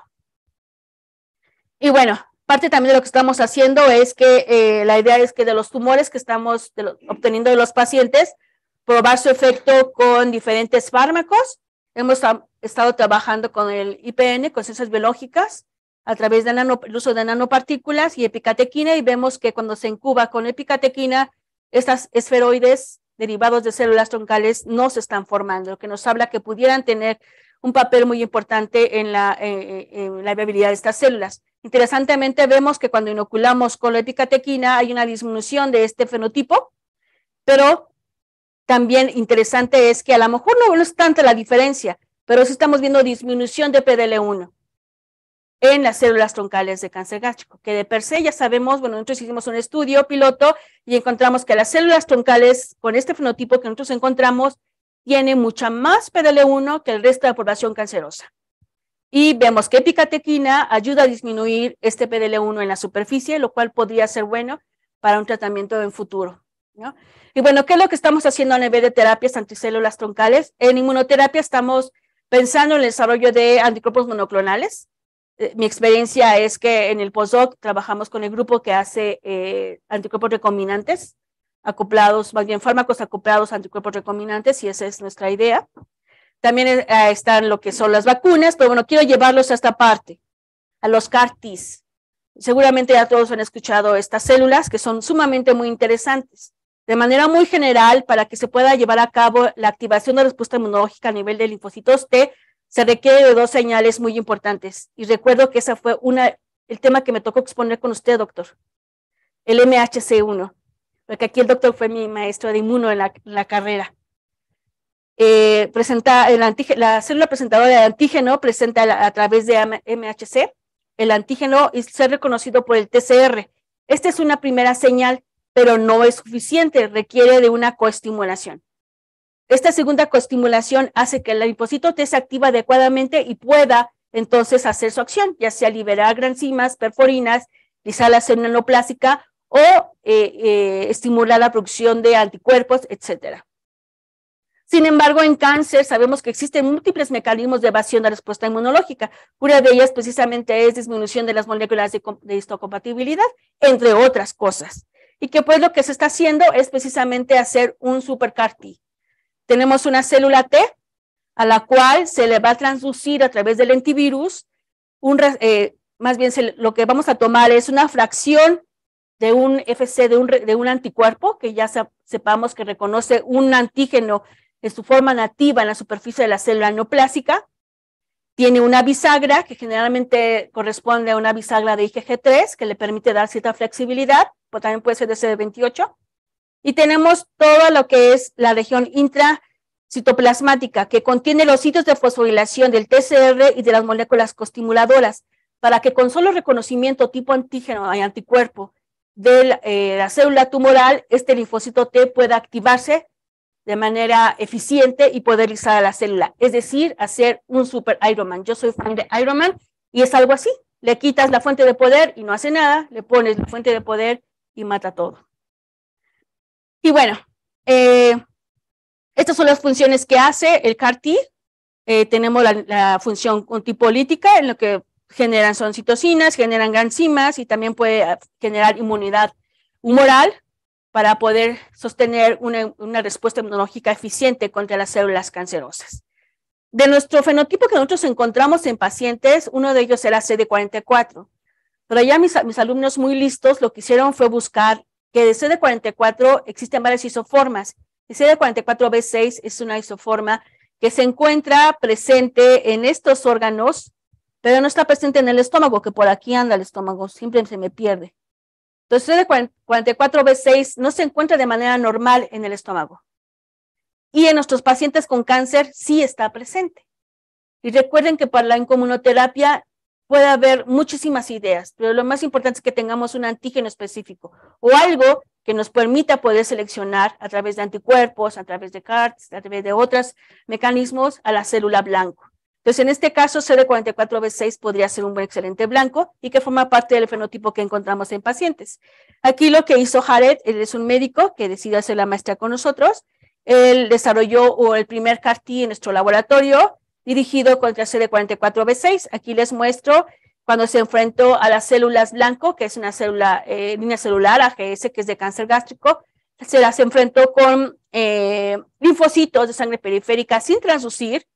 Y bueno, parte también de lo que estamos haciendo es que eh, la idea es que de los tumores que estamos obteniendo de los pacientes, probar su efecto con diferentes fármacos. Hemos estado trabajando con el IPN, con ciencias biológicas, a través del uso de nanopartículas y epicatequina, y vemos que cuando se incuba con epicatequina, estas esferoides derivados de células troncales no se están formando, lo que nos habla que pudieran tener un papel muy importante eh, eh, en la, viabilidad de estas células. Interesantemente, vemos que cuando inoculamos con la epicatequina hay una disminución de este fenotipo, pero también interesante es que a lo mejor no es tanta la diferencia, pero sí estamos viendo disminución de PDL1 en las células troncales de cáncer gástrico, que de per se ya sabemos, bueno, nosotros hicimos un estudio piloto y encontramos que las células troncales con este fenotipo que nosotros encontramos tiene mucha más PDL1 que el resto de la población cancerosa. Y vemos que picatequina ayuda a disminuir este PDL1 en la superficie, lo cual podría ser bueno para un tratamiento en futuro. ¿no? Y bueno, ¿qué es lo que estamos haciendo a nivel de terapias anticélulas troncales? En inmunoterapia estamos pensando en el desarrollo de anticuerpos monoclonales, eh, mi experiencia es que en el postdoc trabajamos con el grupo que hace eh, anticuerpos recombinantes, acoplados, más bien fármacos acoplados a anticuerpos recombinantes, y esa es nuestra idea. También eh, están lo que son las vacunas, pero bueno, quiero llevarlos a esta parte, a los car Seguramente ya todos han escuchado estas células que son sumamente muy interesantes. De manera muy general, para que se pueda llevar a cabo la activación de respuesta inmunológica a nivel de linfocitos T, se requiere de dos señales muy importantes. Y recuerdo que esa fue una, el tema que me tocó exponer con usted, doctor, el MHC1, porque aquí el doctor fue mi maestro de inmuno en la, carrera. Eh, presenta el antígeno, la célula presentadora de antígeno presenta a través de MHC el antígeno y ser reconocido por el TCR. Esta es una primera señal, pero no es suficiente, requiere de una coestimulación. Esta segunda coestimulación hace que el lipocito T se activa adecuadamente y pueda entonces hacer su acción, ya sea liberar granzimas, perforinas, lisar la célula o eh, eh, estimular la producción de anticuerpos, etcétera. Sin embargo, en cáncer sabemos que existen múltiples mecanismos de evasión de la respuesta inmunológica. Una de ellas precisamente es disminución de las moléculas de, histocompatibilidad, entre otras cosas. Y que pues lo que se está haciendo es precisamente hacer un super tenemos una célula T a la cual se le va a transducir a través del antivirus, un, eh, más bien lo que vamos a tomar es una fracción de un FC, de un, de un anticuerpo, que ya sepamos que reconoce un antígeno en su forma nativa en la superficie de la célula neoplásica. Tiene una bisagra que generalmente corresponde a una bisagra de IgG3 que le permite dar cierta flexibilidad, pero también puede ser de CD28. Y tenemos todo lo que es la región intracitoplasmática, que contiene los sitios de fosforilación del TCR y de las moléculas costimuladoras, para que con solo reconocimiento tipo antígeno y anticuerpo de eh, la célula tumoral, este linfocito T pueda activarse de manera eficiente y poderizar a la célula, es decir, hacer un super Ironman. Yo soy fan de Ironman y es algo así. Le quitas la fuente de poder y no hace nada, le pones la fuente de poder y mata todo. Y bueno, eh, estas son las funciones que hace el car eh, tenemos la, función antipolítica, en lo que generan son citocinas, generan enzimas y también puede ah, generar inmunidad humoral para poder sostener una, respuesta inmunológica eficiente contra las células cancerosas. De nuestro fenotipo que nosotros encontramos en pacientes, uno de ellos era CD44. Pero ya mis alumnos muy listos lo que hicieron fue buscar que de CD44 existen varias isoformas. El CD44B6 es una isoforma que se encuentra presente en estos órganos, pero no está presente en el estómago, que por aquí anda el estómago, siempre se me pierde. Entonces, CD44B6 no se encuentra de manera normal en el estómago. Y en nuestros pacientes con cáncer sí está presente. Y recuerden que para la incomunoterapia puede haber muchísimas ideas, pero lo más importante es que tengamos un antígeno específico o algo que nos permita poder seleccionar a través de anticuerpos, a través de CARTs, a través de otros mecanismos a la célula blanco. Entonces, en este caso, CD44B6 podría ser un buen excelente blanco y que forma parte del fenotipo que encontramos en pacientes. Aquí lo que hizo Jared, él es un médico que decidió hacer la maestría con nosotros. Él desarrolló el primer car en nuestro laboratorio, dirigido contra CD44B6. Aquí les muestro cuando se enfrentó a las células blanco, que es una célula, eh, línea celular AGS, que es de cáncer gástrico, se las enfrentó con eh, linfocitos de sangre periférica sin transducir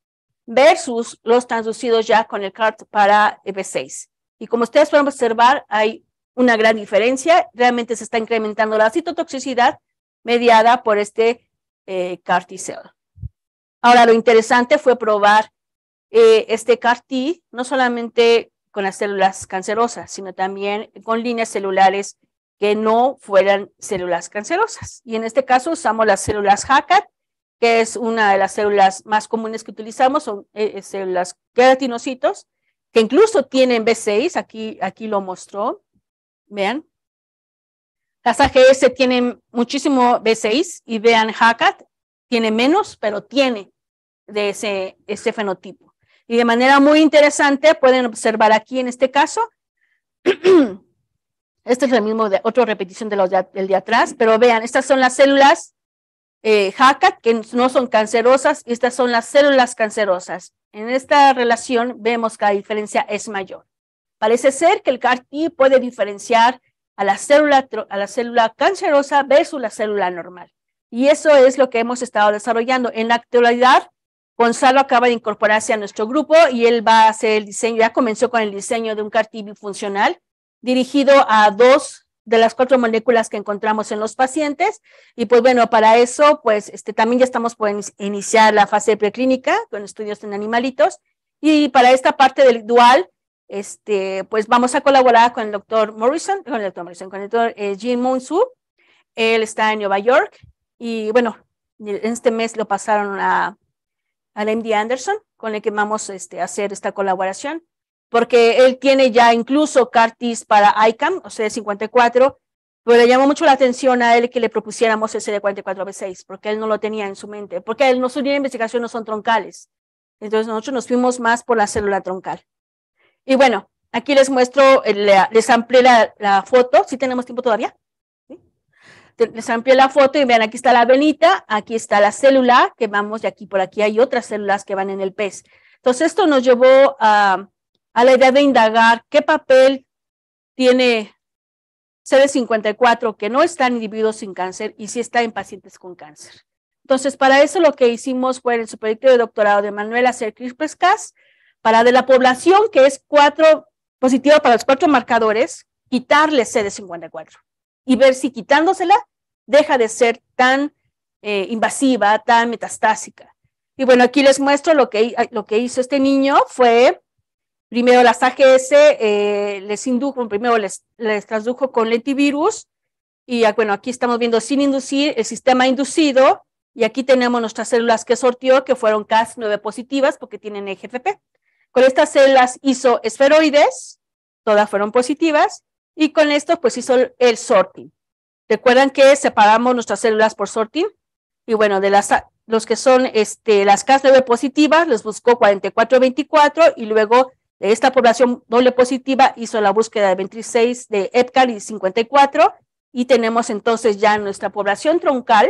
versus los transducidos ya con el CART para B6. Y como ustedes pueden observar, hay una gran diferencia. Realmente se está incrementando la citotoxicidad mediada por este eh, CAR T-cell. Ahora, lo interesante fue probar eh, este car no solamente con las células cancerosas, sino también con líneas celulares que no fueran células cancerosas. Y en este caso usamos las células HACAT, que es una de las células más comunes que utilizamos, son eh, eh, células queratinocitos, que incluso tienen B6, aquí, aquí lo mostró, vean. Las AGS tienen muchísimo B6 y vean HACAT, tiene menos, pero tiene de ese, ese fenotipo. Y de manera muy interesante pueden observar aquí en este caso, [CLEARS THROAT] este es el mismo, de, otra repetición del de atrás, pero vean, estas son las células eh, que no son cancerosas, y estas son las células cancerosas. En esta relación vemos que la diferencia es mayor. Parece ser que el CAR-T puede diferenciar a la, célula, a la célula cancerosa versus la célula normal. Y eso es lo que hemos estado desarrollando. En la actualidad, Gonzalo acaba de incorporarse a nuestro grupo y él va a hacer el diseño, ya comenzó con el diseño de un CAR funcional dirigido a dos de las cuatro moléculas que encontramos en los pacientes. Y pues bueno, para eso, pues este, también ya estamos por iniciar la fase preclínica con estudios en animalitos. Y para esta parte del dual, este, pues vamos a colaborar con el doctor Morrison, con el doctor Morrison, con el doctor eh, Jim Él está en Nueva York y bueno, en este mes lo pasaron a al MD Anderson, con el que vamos este, a hacer esta colaboración, porque él tiene ya incluso CARTIS para ICAM, o sea, 54, pero le llamó mucho la atención a él que le propusiéramos el CD44B6, porque él no lo tenía en su mente, porque él, no, su de investigación no son troncales. Entonces nosotros nos fuimos más por la célula troncal. Y bueno, aquí les muestro, les amplié la, foto, si tenemos tiempo todavía les amplié la foto y vean, aquí está la venita, aquí está la célula que vamos, de aquí por aquí hay otras células que van en el pez. Entonces, esto nos llevó a, la idea de indagar qué papel tiene CD54 que no están individuos sin cáncer y si está en pacientes con cáncer. Entonces, para eso lo que hicimos fue en su proyecto de doctorado de Manuela crispr Pescas, para de la población que es cuatro positivo para los cuatro marcadores, quitarle CD54 y ver si quitándosela deja de ser tan eh, invasiva, tan metastásica. Y bueno, aquí les muestro lo que, lo que hizo este niño fue, primero las AGS eh, les indujo, primero les, les transdujo con lentivirus, y ah, bueno, aquí estamos viendo sin inducir el sistema inducido, y aquí tenemos nuestras células que sortió, que fueron Cas9 positivas porque tienen EGFP. Con estas células hizo esferoides, todas fueron positivas, y con esto, pues hizo el sorting. ¿Recuerdan que separamos nuestras células por sorting? Y bueno, de las, los que son este, las Cas9 positivas, les buscó 44-24 y luego de esta población doble positiva hizo la búsqueda de 26 de epcal y 54 y tenemos entonces ya nuestra población troncal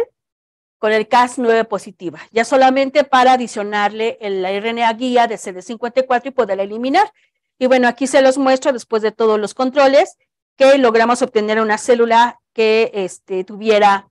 con el Cas9 positiva, ya solamente para adicionarle el RNA guía de CD54 y poderla eliminar. Y bueno, aquí se los muestro después de todos los controles que logramos obtener una célula que este, tuviera,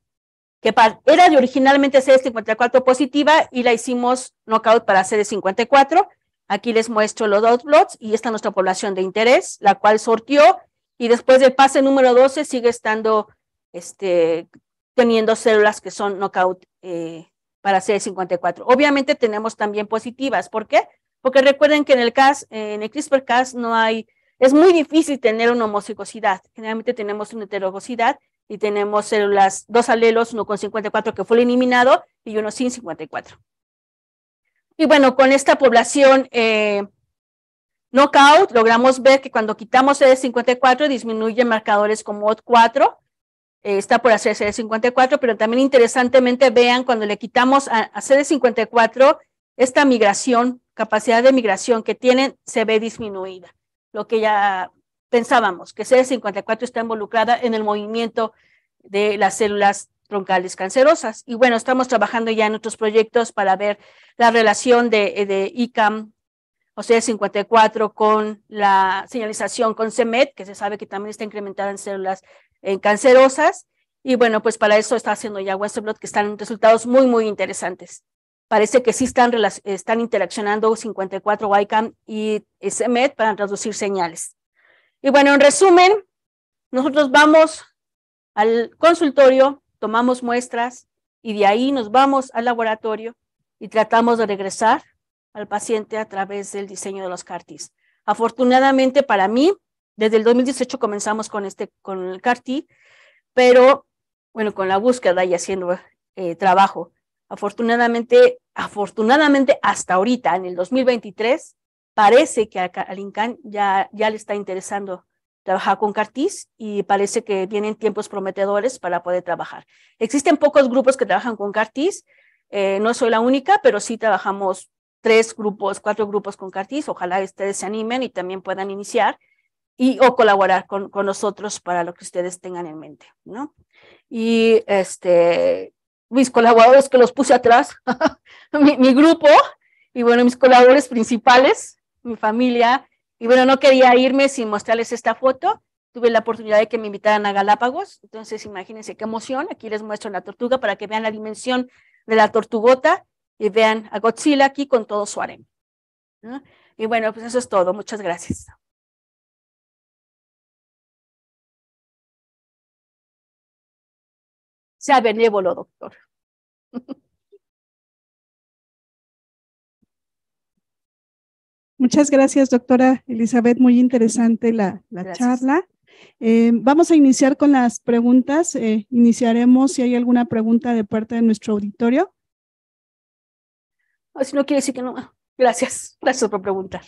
que era de originalmente CD54 positiva y la hicimos knockout para CD54. Aquí les muestro los outblots y esta es nuestra población de interés, la cual sortió y después del pase número 12 sigue estando, este, teniendo células que son knockout eh, para CD54. Obviamente tenemos también positivas, ¿por qué? Porque recuerden que en el CAS, en el CRISPR-Cas no hay es muy difícil tener una homocicosidad. Generalmente tenemos una heterogosidad y tenemos células, dos alelos, uno con 54 que fue eliminado y uno sin 54. Y bueno, con esta población eh, knockout, logramos ver que cuando quitamos CD54 disminuye marcadores como OD4, eh, está por hacer CD54, pero también interesantemente vean cuando le quitamos a, a CD54 esta migración, capacidad de migración que tienen, se ve disminuida lo que ya pensábamos, que CD54 está involucrada en el movimiento de las células troncales cancerosas. Y bueno, estamos trabajando ya en otros proyectos para ver la relación de, eh, de ICAM o CD54 con la señalización con CEMET, que se sabe que también está incrementada en células cancerosas. Y bueno, pues para eso está haciendo ya Westerblot, que están resultados muy, muy interesantes. Parece que sí están, están interaccionando 54 YCAM y SMED para traducir señales. Y bueno, en resumen, nosotros vamos al consultorio, tomamos muestras y de ahí nos vamos al laboratorio y tratamos de regresar al paciente a través del diseño de los CARTIS. Afortunadamente para mí, desde el 2018 comenzamos con, este, con el CARTI, pero bueno, con la búsqueda y haciendo eh, trabajo. Afortunadamente, afortunadamente hasta ahorita, en el 2023, parece que al INCAN ya, ya le está interesando trabajar con Cartis y parece que vienen tiempos prometedores para poder trabajar. Existen pocos grupos que trabajan con Cartis, eh, no soy la única, pero sí trabajamos tres grupos, cuatro grupos con Cartis, ojalá ustedes se animen y también puedan iniciar y o colaborar con, con nosotros para lo que ustedes tengan en mente, ¿no? Y este, mis colaboradores que los puse atrás, [LAUGHS] mi, grupo y bueno, mis colaboradores principales, mi familia. Y bueno, no quería irme sin mostrarles esta foto. Tuve la oportunidad de que me invitaran a Galápagos. Entonces, imagínense qué emoción. Aquí les muestro la tortuga para que vean la dimensión de la tortugota y vean a Godzilla aquí con todo su harem. Y bueno, pues eso es todo. Muchas gracias. Sea benévolo, doctor. [LAUGHS] Muchas gracias, doctora Elizabeth. Muy interesante la, charla. Eh, vamos a iniciar con las preguntas. Eh, iniciaremos si hay alguna pregunta de parte de nuestro auditorio. Ah, si no quiere decir que no. Ah, gracias. Gracias por preguntar.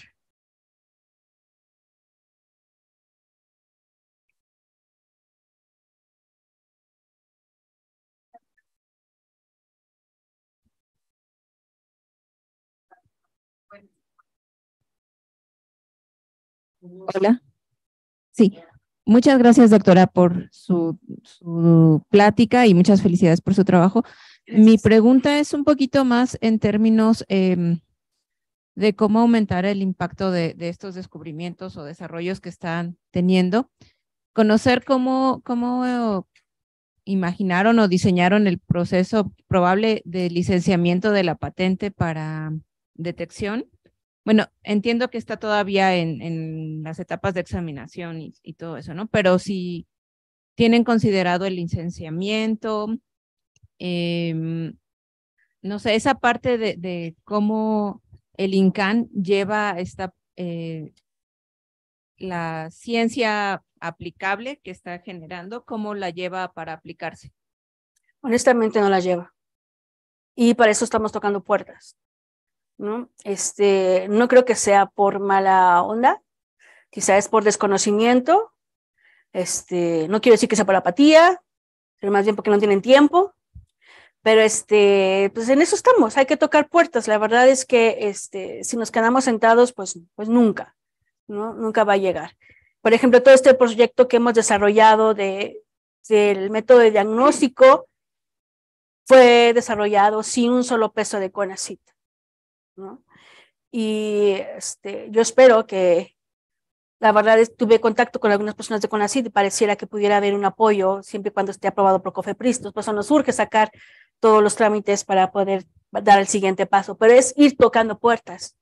Hola. Sí. Muchas gracias, doctora, por su, plática y muchas felicidades por su trabajo. Mi pregunta es un poquito más en términos em, de cómo aumentar el impacto de, estos descubrimientos o desarrollos que están teniendo. Conocer cómo, cómo imaginaron o diseñaron el proceso probable de licenciamiento de la patente para detección bueno, entiendo que está todavía en, las etapas de examinación y, todo eso, ¿no? Pero si tienen considerado el licenciamiento, em, no sé, esa parte de, cómo el INCAN lleva esta, eh, la ciencia aplicable que está generando, cómo la lleva para aplicarse. Honestamente no la lleva. Y para eso estamos tocando puertas. ¿no? Este, no creo que sea por mala onda, quizás es por desconocimiento, este, no quiero decir que sea por apatía, pero más bien porque no tienen tiempo, pero este, pues en eso estamos, hay que tocar puertas, la verdad es que este, si nos quedamos sentados, pues, pues nunca, ¿no? Nunca va a llegar. Por ejemplo, todo este proyecto que hemos desarrollado de, del método de diagnóstico fue desarrollado sin un solo peso de CONACIT. ¿no? Y este, yo espero que, la verdad es, tuve contacto con algunas personas de CONACID y pareciera que pudiera haber un apoyo siempre y cuando esté aprobado por COFEPRIS. Por eso nos urge sacar todos los trámites para poder dar el siguiente paso, pero es ir tocando puertas.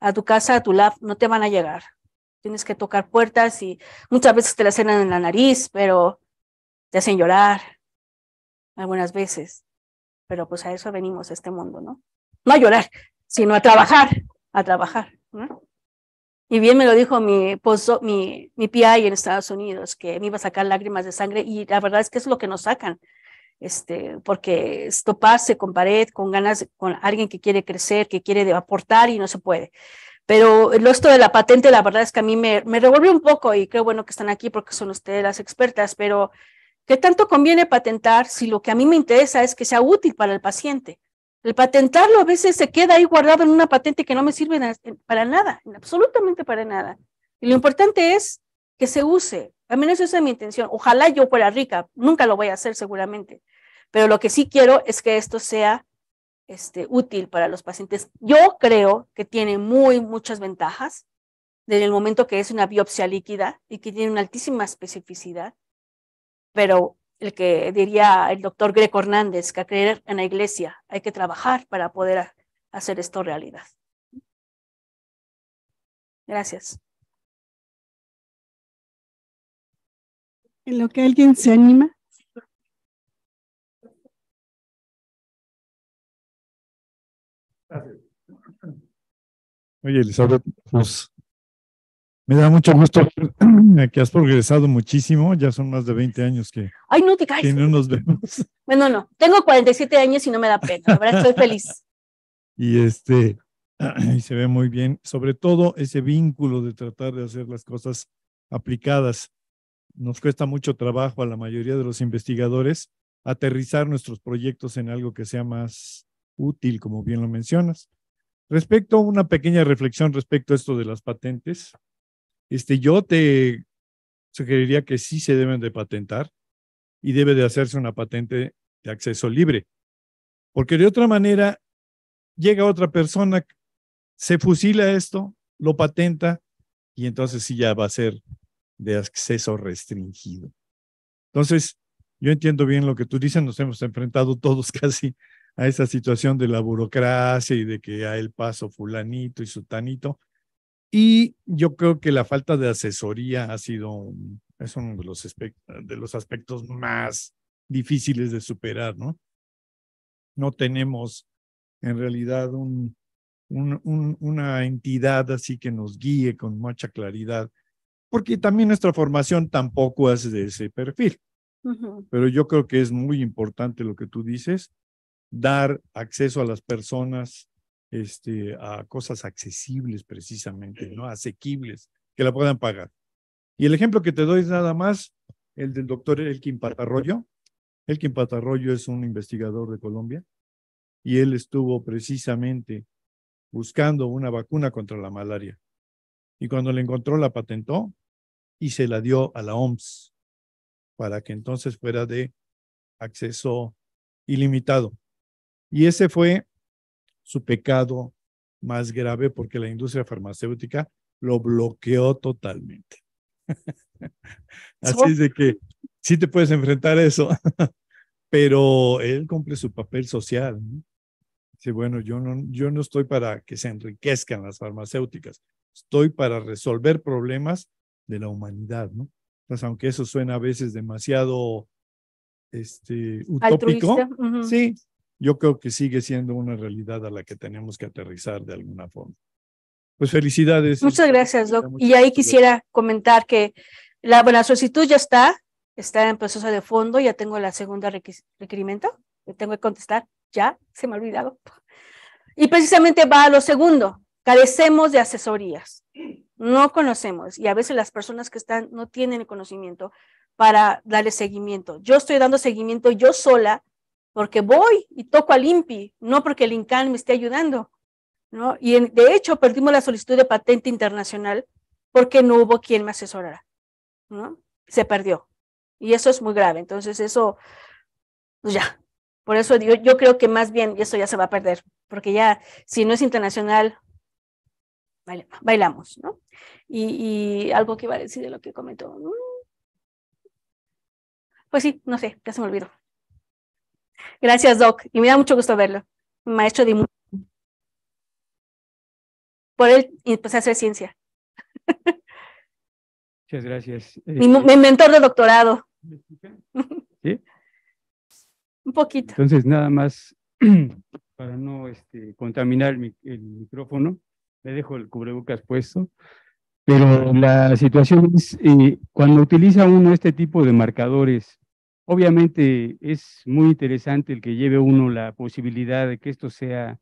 A tu casa, a tu lab, no te van a llegar. Tienes que tocar puertas y muchas veces te la cenan en la nariz, pero te hacen llorar algunas veces. Pero pues a eso venimos a este mundo, ¿no? No a llorar, sino a trabajar, a trabajar. Y bien me lo dijo mi, mi, PI en Estados Unidos, que me iba a sacar lágrimas de sangre y la verdad es que es lo que nos sacan, este, porque es toparse con pared, con ganas, con alguien que quiere crecer, que quiere aportar y no se puede. Pero lo esto de la patente, la verdad es que a mí me, me revolvió un poco y creo bueno que están aquí porque son ustedes las expertas, pero ¿qué tanto conviene patentar si lo que a mí me interesa es que sea útil para el paciente? El patentarlo a veces se queda ahí guardado en una patente que no me sirve para nada, absolutamente para nada. Y lo importante es que se use. A menos esa es mi intención. Ojalá yo fuera rica, nunca lo voy a hacer seguramente. Pero lo que sí quiero es que esto sea este, útil para los pacientes. Yo creo que tiene muy muchas ventajas desde el momento que es una biopsia líquida y que tiene una altísima especificidad, pero el que diría el doctor Greco Hernández, que a creer en la iglesia hay que trabajar para poder hacer esto realidad. Gracias. En lo que alguien se anima. Oye, Elizabeth, pues, me da mucho gusto [CLEARS THROAT] que has progresado muchísimo, ya son más de 20 años que... Ay, no te caes. Que no nos vemos. [LAUGHS] Bueno, no, tengo 47 años y no me da pena, la verdad estoy feliz. [LAUGHS] Y este, [CLEARS THROAT] y se ve muy bien, sobre todo ese vínculo de tratar de hacer las cosas aplicadas. Nos cuesta mucho trabajo a la mayoría de los investigadores aterrizar nuestros proyectos en algo que sea más útil, como bien lo mencionas. Respecto a una pequeña reflexión respecto a esto de las patentes, este, yo te sugeriría que sí se deben de patentar y debe de hacerse una patente de acceso libre. Porque de otra manera, llega otra persona, se fusila esto, lo patenta y entonces sí ya va a ser de acceso restringido. Entonces, yo entiendo bien lo que tú dices, nos hemos enfrentado todos [LAUGHS] casi a esa situación de la burocracia y de que a ah, el paso fulanito y sutanito, y yo creo que la falta de asesoría ha sido es uno de los, de los aspectos más difíciles de superar, ¿no? No tenemos en realidad una entidad así que nos guíe con mucha claridad, porque también nuestra formación tampoco hace de ese perfil. Pero yo creo que es muy importante lo que tú dices, dar acceso a las personas este, a cosas accesibles precisamente, ¿no? Asequibles, que la puedan pagar. Y el ejemplo que te doy es nada más el del doctor Elkin Patarroyo. Elkin Patarroyo es un investigador de Colombia y él estuvo precisamente buscando una vacuna contra la malaria. Y cuando la encontró, la patentó y se la dio a la OMS para que entonces fuera de acceso ilimitado. Y ese fue su pecado más grave porque la industria farmacéutica lo bloqueó totalmente. [LAUGHS] Así de que si te puedes enfrentar eso, [LAUGHS] pero él cumple su papel social. Dice, bueno, yo no, yo no estoy para que se enriquezcan las farmacéuticas, estoy para resolver problemas de la humanidad, ¿no? Entonces, aunque eso suena a veces demasiado este, utópico, sí, yo creo que sigue siendo una realidad a la que tenemos que aterrizar de alguna forma. Pues felicidades. Muchas gracias, Doc. y ahí quisiera comentar que la, solicitud ya está, está en proceso de fondo, ya tengo la segunda requerimiento, le tengo que contestar, ya, se me ha olvidado. Y precisamente va a lo segundo, carecemos de asesorías, no conocemos y a veces las personas que están no tienen el conocimiento para darle seguimiento. Yo estoy dando seguimiento yo sola porque voy y toco al INPI, no porque el INCAN me esté ayudando. ¿no? Y de hecho perdimos la solicitud de patente internacional porque no hubo quien me asesorara. ¿no? Se perdió. Y eso es muy grave. Entonces, eso, pues ya. Por eso yo, creo que más bien eso ya se va a perder, porque ya si no es internacional, bailamos, ¿no? Y, y, algo que iba a decir de lo que comentó. Pues sí, no sé, ya se me olvidó. Gracias, Doc. Y me da mucho gusto verlo. Maestro de Por él y a pues, hacer ciencia. Muchas gracias. Mi, este, mentor de doctorado. [LAUGHS] ¿Sí? Un poquito. Entonces, nada más [CLEARS THROAT] para no este, contaminar el, micrófono, le dejo el cubrebocas puesto. Pero la situación es, eh, cuando utiliza uno este tipo de marcadores Obviamente es muy interesante el que lleve uno la posibilidad de que esto sea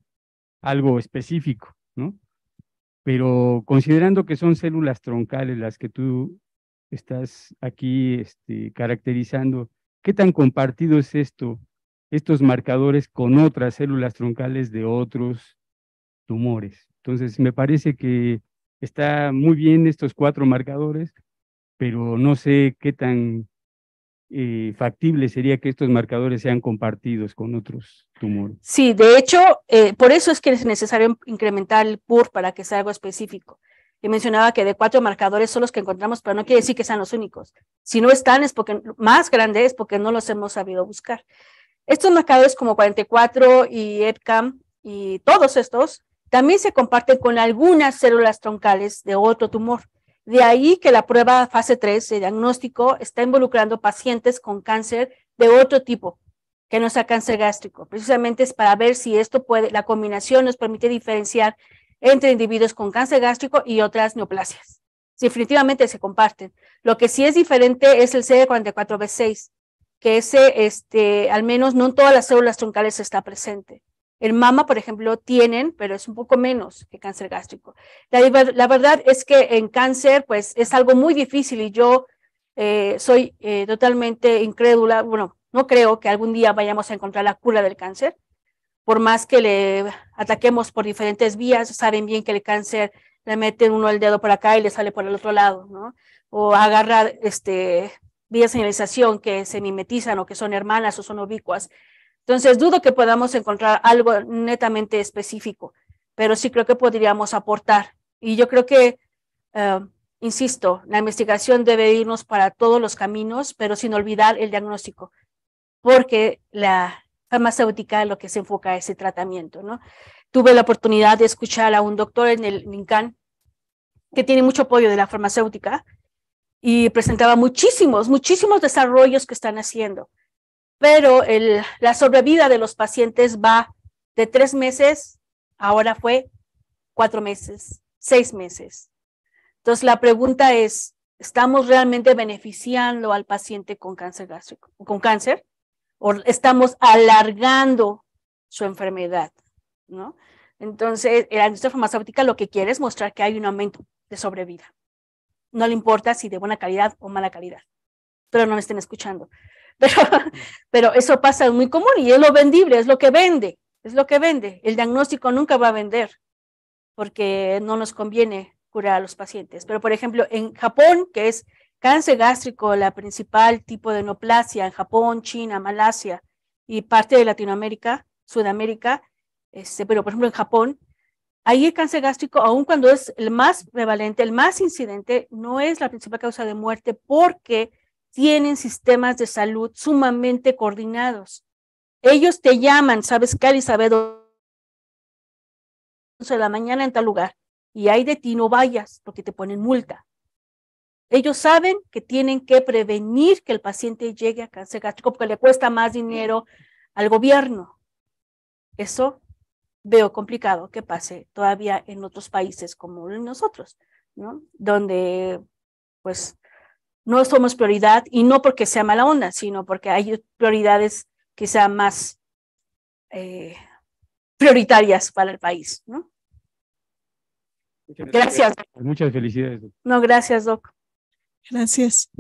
algo específico, ¿no? Pero considerando que son células troncales las que tú estás aquí este, caracterizando, ¿qué tan compartido es esto, estos marcadores con otras células troncales de otros tumores? Entonces, me parece que está muy bien estos cuatro marcadores, pero no sé qué tan factible sería que estos marcadores sean compartidos con otros tumores. Sí, de hecho, eh, por eso es que es necesario incrementar el PUR para que sea algo específico. Yo mencionaba que de cuatro marcadores son los que encontramos, pero no quiere decir que sean los únicos. Si no están, es porque más grande es porque no los hemos sabido buscar. Estos marcadores como 44 y EPCAM y todos estos también se comparten con algunas células troncales de otro tumor. De ahí que la prueba fase 3 de diagnóstico está involucrando pacientes con cáncer de otro tipo, que no sea cáncer gástrico. Precisamente es para ver si esto puede, la combinación nos permite diferenciar entre individuos con cáncer gástrico y otras neoplasias. Definitivamente se comparten. Lo que sí es diferente es el CD44B6, que ese, este, al menos no en todas las células troncales está presente. El mama, por ejemplo, tienen, pero es un poco menos que cáncer gástrico. La, verdad es que en cáncer, pues es algo muy difícil y yo eh, soy eh, totalmente incrédula. Bueno, no creo que algún día vayamos a encontrar la cura del cáncer. Por más que le ataquemos por diferentes vías, saben bien que el cáncer le mete uno el dedo por acá y le sale por el otro lado, ¿no? O agarra este, vías de señalización que se mimetizan o que son hermanas o son ubicuas entonces, dudo que podamos encontrar algo netamente específico, pero sí creo que podríamos aportar. Y yo creo que, eh, insisto, la investigación debe irnos para todos los caminos, pero sin olvidar el diagnóstico, porque la farmacéutica lo que se enfoca es el tratamiento, ¿no? Tuve la oportunidad de escuchar a un doctor en el Lincoln que tiene mucho apoyo de la farmacéutica y presentaba muchísimos, muchísimos desarrollos que están haciendo pero la sobrevida de los pacientes va de tres meses, ahora fue cuatro meses, seis meses. Entonces la pregunta es, ¿estamos realmente beneficiando al paciente con cáncer gástrico, con cáncer? ¿O estamos alargando su enfermedad? ¿no? Entonces, la industria farmacéutica lo que quiere es mostrar que hay un aumento de sobrevida. No le importa si de buena calidad o mala calidad, pero no me estén escuchando. [LAUGHS] Pero, eso pasa muy común y es lo vendible, es lo que vende, es lo que vende. El diagnóstico nunca va a vender porque no nos conviene curar a los pacientes. Pero, por ejemplo, en Japón, que es cáncer gástrico, la principal tipo de neoplasia en Japón, China, Malasia y parte de Latinoamérica, Sudamérica, este, pero por ejemplo en Japón, ahí el cáncer gástrico, aun cuando es el más prevalente, el más incidente, no es la principal causa de muerte porque tienen sistemas de salud sumamente coordinados. Ellos te llaman, sabes, qué, las 11 de la mañana en tal lugar, y hay de ti no vayas porque te ponen multa. Ellos saben que tienen que prevenir que el paciente llegue a cáncer gástrico porque le cuesta más dinero al gobierno. Eso veo complicado que pase todavía en otros países como nosotros, ¿no? Donde pues no somos prioridad y no porque sea mala onda, sino porque hay prioridades que sean más eh, prioritarias para el país. ¿no? gracias. Muchas felicidades. No, gracias, Doc. Gracias.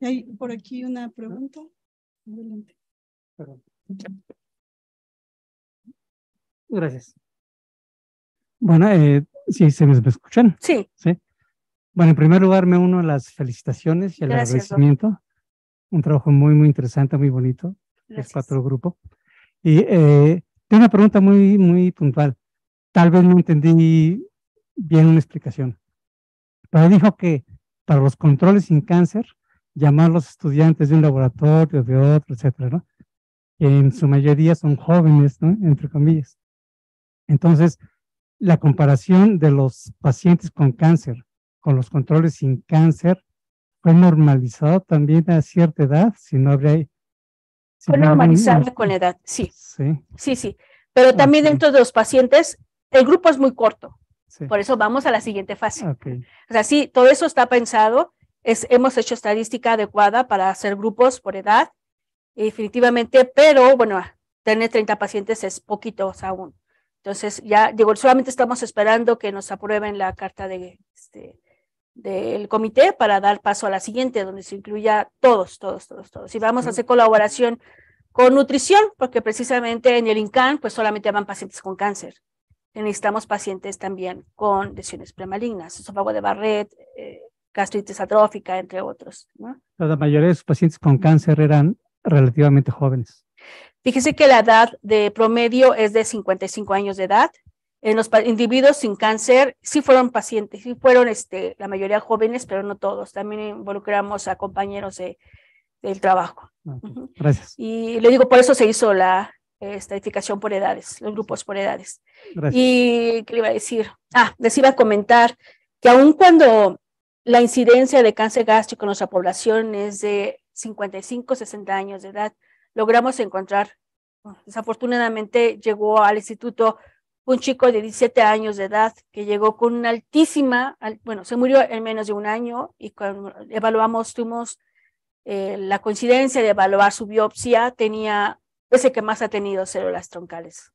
Hay por aquí una pregunta. Gracias. Bueno, eh, si se me escuchan. Sí. Sí. Bueno, en primer lugar, me uno a las felicitaciones y al agradecimiento. Un trabajo muy, muy interesante, muy bonito. Gracias. Es cuatro grupo. Y eh, tengo una pregunta muy, muy puntual. Tal vez no entendí bien una explicación. Pero dijo que para los controles sin cáncer, llamar a los estudiantes de un laboratorio, de otro, etcétera, ¿no? Que en su mayoría son jóvenes, ¿no? Entre comillas. Entonces, la comparación de los pacientes con cáncer con los controles sin cáncer fue normalizado también a cierta edad, si no habría... fue normalizado con edad, sí. Sí, sí. Pero también dentro de los pacientes, el grupo es muy corto. Por eso vamos a la siguiente fase. O sea, sí, todo eso está pensado. Es, hemos hecho estadística adecuada para hacer grupos por edad, definitivamente, pero bueno, tener 30 pacientes es poquito aún. Entonces, ya digo, solamente estamos esperando que nos aprueben la carta de, este, del comité para dar paso a la siguiente, donde se incluya todos, todos, todos, todos. Y vamos a hacer colaboración con nutrición, porque precisamente en el INCAN, pues solamente van pacientes con cáncer. Necesitamos pacientes también con lesiones premalignas, esófago de Barrett, eh, gastritis atrófica, entre otros. La mayoría de los pacientes con cáncer eran relativamente jóvenes. Fíjese que la edad de promedio es de 55 años de edad en los individuos sin cáncer sí fueron pacientes, sí fueron este, la mayoría jóvenes, pero no todos. También involucramos a compañeros de, del trabajo. Gracias. Y le digo, por eso se hizo la estratificación por edades, los grupos por edades. Gracias. Y qué le iba a decir, ah, les iba a comentar que aun cuando la incidencia de cáncer gástrico en nuestra población es de 55, 60 años de edad, logramos encontrar, desafortunadamente llegó al instituto un chico de 17 años de edad que llegó con una altísima, bueno, se murió en menos de un año y cuando evaluamos, tuvimos eh, la coincidencia de evaluar su biopsia, tenía, ese que más ha tenido células troncales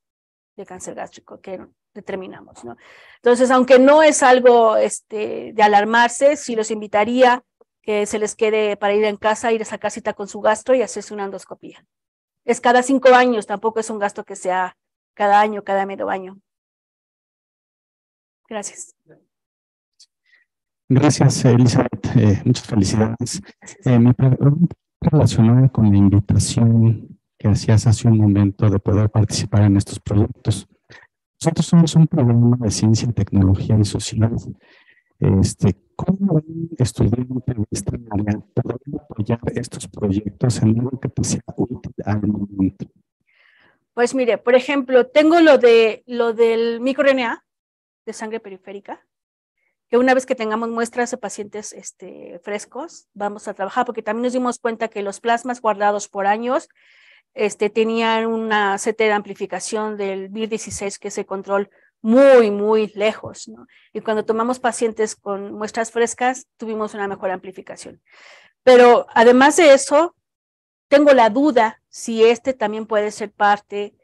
de cáncer gástrico, que determinamos, ¿no? Entonces, aunque no es algo este, de alarmarse, sí los invitaría que se les quede para ir en casa, ir a esa casita con su gastro y hacerse una endoscopía. Es cada cinco años, tampoco es un gasto que sea cada año, cada medio año. Gracias. Gracias, Elizabeth. Eh, muchas felicidades. Eh, mi pregunta relacionada con la invitación que hacías hace un momento de poder participar en estos proyectos. Nosotros somos un programa de ciencia, tecnología y sociedad. Este, ¿Cómo un estudiante de esta área puede apoyar estos proyectos en algo que te sea útil al momento? Pues mire, por ejemplo, tengo lo, de, lo del microRNA de sangre periférica, que una vez que tengamos muestras de pacientes este, frescos, vamos a trabajar, porque también nos dimos cuenta que los plasmas guardados por años este, tenían una CT de amplificación del BIR16, que se el control muy, muy lejos. Y cuando tomamos pacientes con muestras frescas, tuvimos una mejor amplificación. Pero además de eso, tengo la duda si este también puede ser parte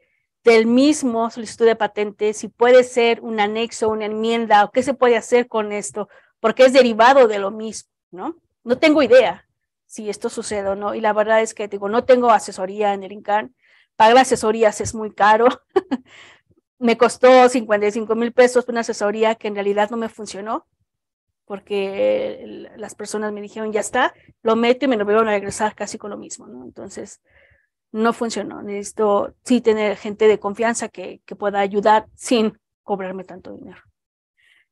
del mismo solicitud de patente, si puede ser un anexo, una enmienda, o qué se puede hacer con esto, porque es derivado de lo mismo, ¿no? No tengo idea si esto sucede o no, y la verdad es que digo, no tengo asesoría en el INCAN, pagar asesorías es muy caro, [LAUGHS] me costó 55 mil pesos una asesoría que en realidad no me funcionó, porque eh, las personas me dijeron, ya está, lo mete y me lo vieron a regresar casi con lo mismo, ¿no? Entonces, no funcionó. Necesito sí tener gente de confianza que, que pueda ayudar sin cobrarme tanto dinero.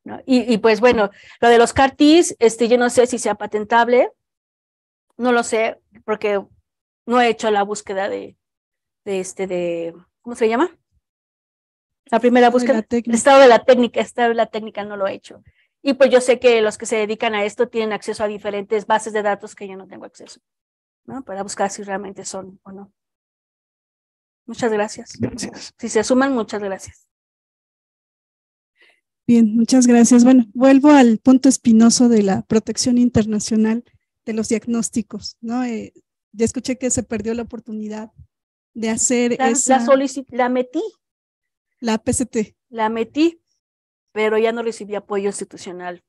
¿no? Y, y, pues bueno, lo de los CARTIS, este, yo no sé si sea patentable, no lo sé, porque no he hecho la búsqueda de, de este, de, ¿cómo se llama? La primera búsqueda, el estado de la técnica, estado de la técnica no lo he hecho. Y pues yo sé que los que se dedican a esto tienen acceso a diferentes bases de datos que yo no tengo acceso, ¿no? Para buscar si realmente son o no. Muchas gracias. Gracias. Si se suman, muchas gracias. Bien, muchas gracias. Bueno, vuelvo al punto espinoso de la protección internacional de los diagnósticos, ¿no? Eh, ya escuché que se perdió la oportunidad de hacer la, esa... La, la metí. La PCT. La metí, pero ya no recibí apoyo institucional.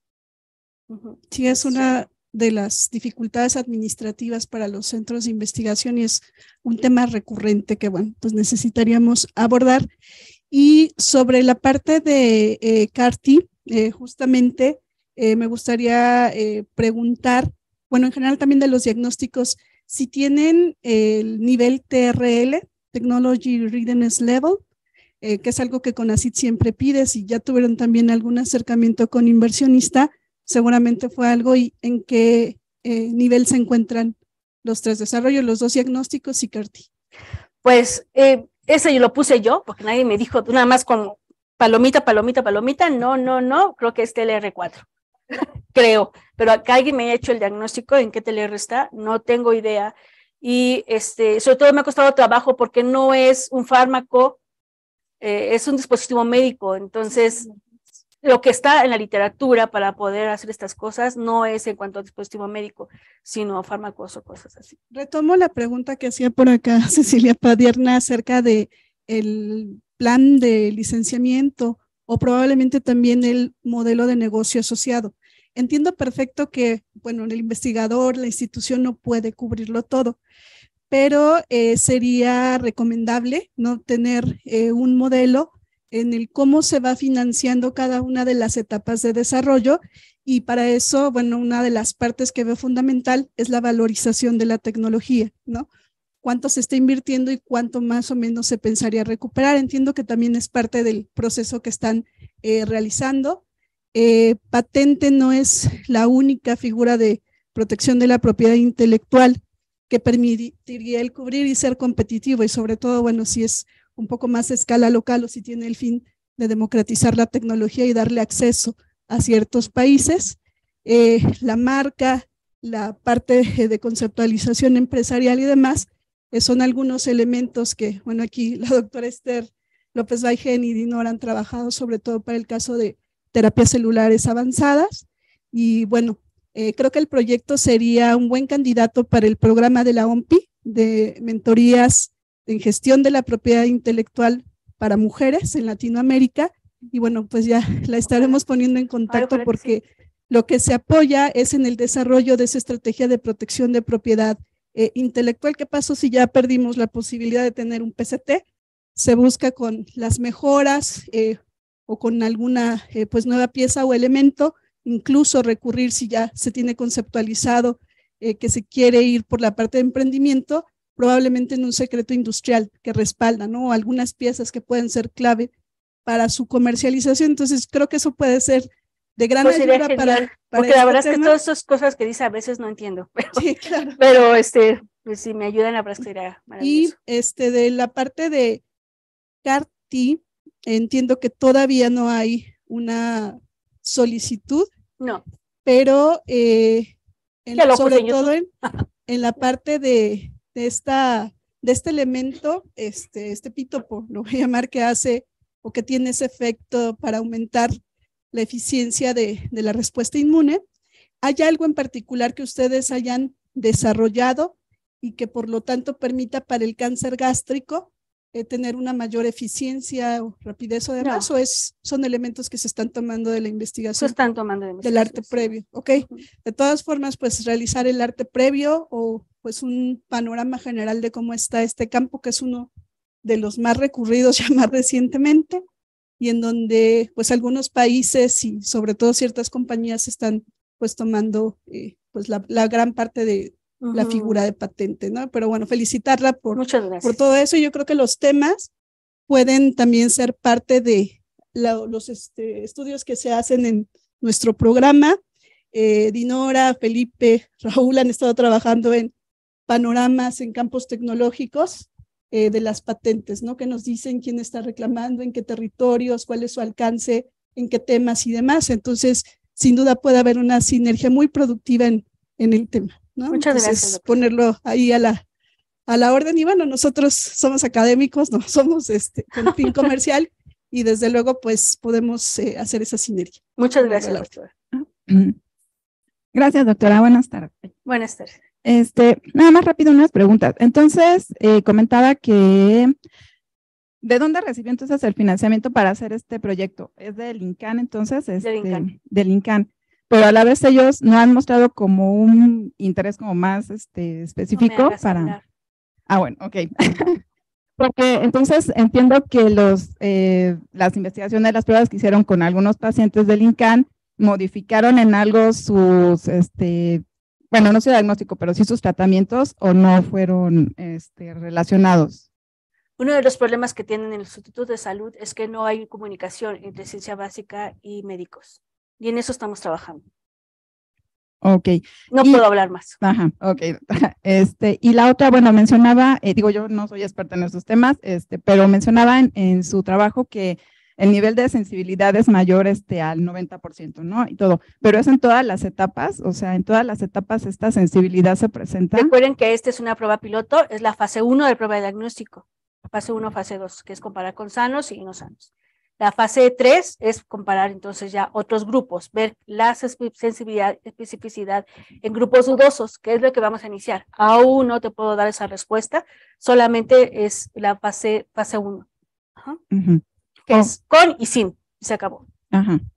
Sí, es una de las dificultades administrativas para los centros de investigación y es un tema recurrente que, bueno, pues necesitaríamos abordar. Y sobre la parte de eh, CARTI, eh, justamente eh, me gustaría preguntar, bueno, en general también de los diagnósticos, si tienen el nivel TRL, Technology Readiness Level, eh, que es algo que Conacit siempre pide. Si ya tuvieron también algún acercamiento con inversionista, seguramente fue algo y en qué eh, nivel se encuentran los tres desarrollos, los dos diagnósticos y CARTI. Pues eh, ese yo lo puse yo, porque nadie me dijo nada más con palomita, palomita, palomita. No, no, no, creo que es TLR4. [LAUGHS] creo, pero acá alguien me ha hecho el diagnóstico en qué TLR está, no tengo idea. Y este, sobre todo me ha costado trabajo porque no es un fármaco eh, es un dispositivo médico, entonces lo que está en la literatura para poder hacer estas cosas no es en cuanto a dispositivo médico, sino fármacos o cosas así. Retomo la pregunta que hacía por acá [LAUGHS] Cecilia Padierna acerca de el plan de licenciamiento o probablemente también el modelo de negocio asociado. Entiendo perfecto que, bueno, el investigador, la institución no puede cubrirlo todo, pero eh, sería recomendable no tener eh, un modelo en el cómo se va financiando cada una de las etapas de desarrollo y para eso, bueno, una de las partes que veo fundamental es la valorización de la tecnología, ¿no? Cuánto se está invirtiendo y cuánto más o menos se pensaría recuperar. Entiendo que también es parte del proceso que están eh, realizando. patente no es la única figura de protección de la propiedad intelectual que permitiría el cubrir y ser competitivo y sobre todo, bueno, si es un poco más a escala local o si tiene el fin de democratizar la tecnología y darle acceso a ciertos países. Eh, la marca, la parte de conceptualización empresarial y demás eh, son algunos elementos que, bueno, aquí [LAUGHS] la doctora Esther López Baigen y Dinor han trabajado sobre todo para el caso de terapias celulares avanzadas. Y bueno, eh, creo que el proyecto sería un buen candidato para el programa de la OMPI de mentorías en gestión de la propiedad intelectual para mujeres en Latinoamérica. Y bueno, pues ya la estaremos poniendo en contacto porque lo que se apoya es en el desarrollo de esa estrategia de protección de propiedad eh, intelectual. ¿Qué pasó si ya perdimos la posibilidad de tener un PCT? Se busca con las mejoras eh, o con alguna pues nueva pieza o elemento incluso recurrir si ya se tiene conceptualizado eh, que se quiere ir por la parte de emprendimiento, probablemente en un secreto industrial que respalda, ¿no? Algunas piezas que pueden ser clave para su comercialización. Entonces, creo que eso puede ser de gran pues, ayuda para, Porque este la verdad es que todas esas cosas que dice a veces no entiendo, [LAUGHS] pero, este, pues si me ayudan, la verdad sería Y este, de la parte de CARTI, entiendo que todavía no hay una solicitud no. Pero eh, sobre todo en, la parte de, esta, de este elemento, este, este lo voy a llamar, que hace o que tiene ese efecto para aumentar la eficiencia de la respuesta inmune. ¿Hay algo en particular que ustedes hayan desarrollado y que por lo tanto permita para el cáncer gástrico eh, tener una mayor eficiencia o rapidez o demás, o es, son elementos que se están tomando de la investigación. Se están tomando Del arte previo, ok. De todas formas, pues realizar el arte previo o pues un panorama general de cómo está este campo, que es uno de los más recurridos [LAUGHS] ya más recientemente y en donde pues algunos países y sobre todo ciertas compañías están pues tomando eh, pues la gran parte de, la figura de patente, ¿no? Pero bueno, felicitarla por, por todo eso. Yo creo que los temas pueden también ser parte de los este, estudios que se hacen en nuestro programa. Eh, Dinora, Felipe, [LAUGHS] Raúl han estado trabajando en panoramas en campos tecnológicos eh, de las patentes, ¿no? Que nos dicen quién está reclamando, en qué territorios, cuál es su alcance, en qué temas y demás. Entonces, sin duda puede haber una sinergia muy productiva en, en el tema. Muchas Entonces, gracias. Ponerlo ahí a la, a la orden. Y bueno, nosotros somos académicos, no [LAUGHS] somos este, con fin comercial [LAUGHS] y desde luego pues podemos eh, hacer esa sinergia. Muchas [CLEARS THROAT] gracias, doctora. Gracias, doctora. Buenas tardes. Buenas tardes. Este, nada más rápido unas preguntas. Entonces, eh, comentaba que ¿de dónde recibió entonces el financiamiento para hacer este proyecto? ¿Es del INCAN entonces? Este, del INCAN. Del INCAN pero a la vez ellos no han mostrado como un interés como más este, específico para... Ah, bueno, ok. [LAUGHS] Porque entonces entiendo que los, eh, las investigaciones, las pruebas que hicieron con algunos pacientes del INCAN modificaron en algo sus, este, bueno, no su diagnóstico, pero sí sus tratamientos o no fueron este, relacionados. Uno de los problemas que tienen en el Instituto de salud es que no hay comunicación entre ciencia básica y médicos. Y en eso estamos trabajando. Ok. No puedo hablar más. Ajá, ok. [LAUGHS] Este, y la otra, bueno, mencionaba, eh, digo, yo no soy experta en estos temas, este, pero mencionaba en, su trabajo que el nivel de sensibilidad es mayor este, al 90%, ¿no? Y todo. Pero es en todas las etapas, o sea, en todas las etapas esta sensibilidad se presenta. Recuerden que esta es una prueba piloto, es la fase 1 de prueba de diagnóstico. Fase 1, fase 2, que es comparar con sanos y no sanos. La fase 3 es comparar entonces ya otros grupos, ver la sensibilidad, especificidad en grupos dudosos, que es lo que vamos a iniciar. Aún no te puedo dar esa respuesta, solamente es la fase, fase 1, que oh. es con y sin, se acabó.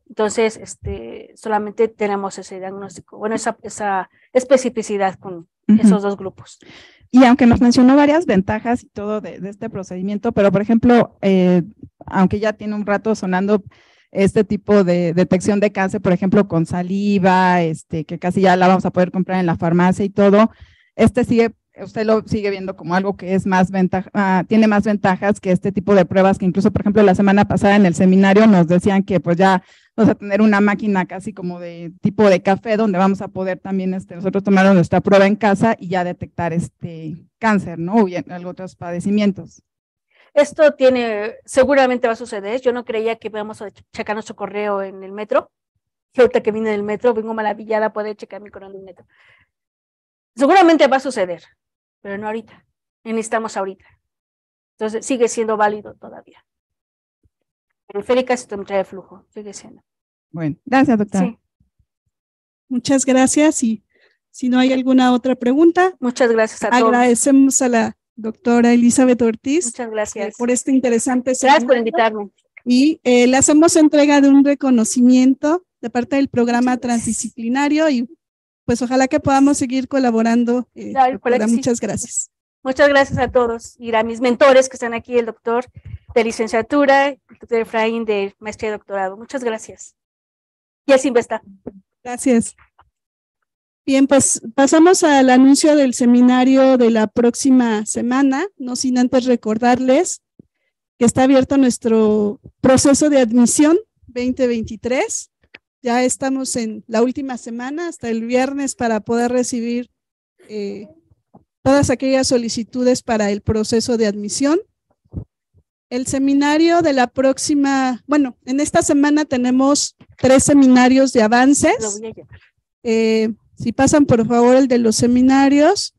Entonces, este, solamente tenemos ese diagnóstico, bueno, esa, esa especificidad con esos dos grupos. Y aunque nos mencionó varias ventajas y todo de, este procedimiento, pero por ejemplo, eh, aunque ya tiene un rato sonando este tipo de detección de cáncer, por ejemplo, con saliva, este, que casi ya la vamos a poder comprar en la farmacia y todo, este sigue, usted lo sigue viendo como algo que es más ventaja, ah, tiene más ventajas que este tipo de pruebas que incluso, por ejemplo, la semana pasada en el seminario nos decían que pues ya vamos a tener una máquina casi como de tipo de café donde vamos a poder también este, nosotros tomar nuestra prueba en casa y ya detectar este cáncer, ¿no? O bien, otros padecimientos. Esto tiene, seguramente va a suceder. Yo no creía que íbamos a checar nuestro correo en el metro. ahorita que vine del metro, vengo maravillada a poder checar mi correo en el metro. Seguramente va a suceder, pero no ahorita. Necesitamos ahorita. Entonces sigue siendo válido todavía periférica de flujo. Bueno, gracias, doctora. Muchas gracias y si no hay alguna otra pregunta. Muchas gracias a todos. Agradecemos a la doctora Elizabeth Ortiz. Muchas gracias. Por este interesante. Gracias por invitarme. Y eh, le hacemos entrega de un reconocimiento de parte del programa transdisciplinario y pues ojalá que podamos seguir colaborando. Eh, muchas gracias. Muchas gracias a todos y a mis mentores que están aquí, el doctor de licenciatura, el doctor Efraín de maestría y doctorado. Muchas gracias. Y así está. Gracias. Bien, pues pasamos al anuncio del seminario de la próxima semana, no sin antes recordarles que está abierto nuestro proceso de admisión 2023. Ya estamos en la última semana, hasta el viernes, para poder recibir eh, todas aquellas solicitudes para el proceso de admisión. El seminario de la próxima, bueno, en esta semana tenemos tres seminarios de avances. Eh, si pasan por favor el de los seminarios.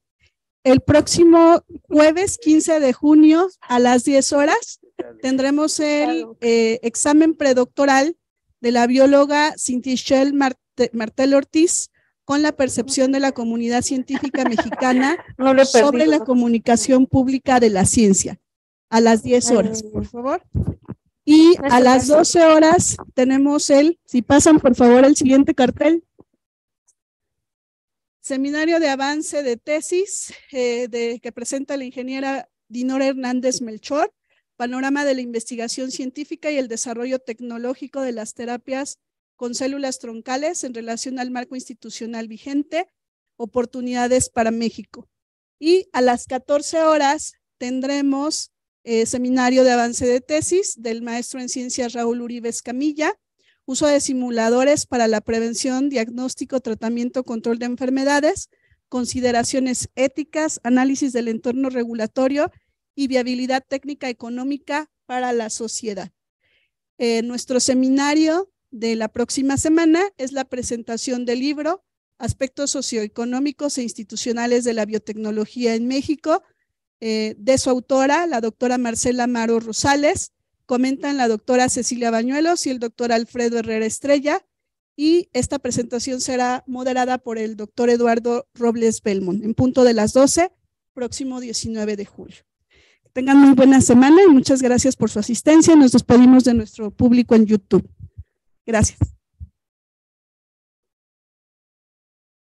El próximo jueves 15 de junio a las 10 horas tendremos el eh, examen predoctoral de la bióloga Cintichelle Martel Ortiz con la percepción de la comunidad científica mexicana [LAUGHS] sobre la comunicación pública de la ciencia. A las 10 horas, por favor. Y a las 12 horas tenemos el, si pasan por favor el siguiente cartel, seminario de avance de tesis eh, de, que presenta la ingeniera Dinora Hernández Melchor, panorama de la investigación científica y el desarrollo tecnológico de las terapias con células troncales en relación al marco institucional vigente, oportunidades para México. Y a las 14 horas tendremos eh, seminario de avance de tesis del maestro en ciencias Raúl Uribe Escamilla, uso de simuladores para la prevención, diagnóstico, tratamiento, control de enfermedades, consideraciones éticas, análisis del entorno regulatorio y viabilidad técnica económica para la sociedad. Eh, nuestro seminario de la próxima semana es la presentación del libro Aspectos socioeconómicos e institucionales de la biotecnología en México, eh, de su autora, la doctora Marcela Maro Rosales, comentan la doctora Cecilia Bañuelos y el doctor Alfredo Herrera Estrella, y esta presentación será moderada por el doctor Eduardo Robles Belmont en punto de las 12, próximo 19 de julio. Tengan muy buena semana y muchas gracias por su asistencia. Nos despedimos de nuestro público en YouTube. Gracias.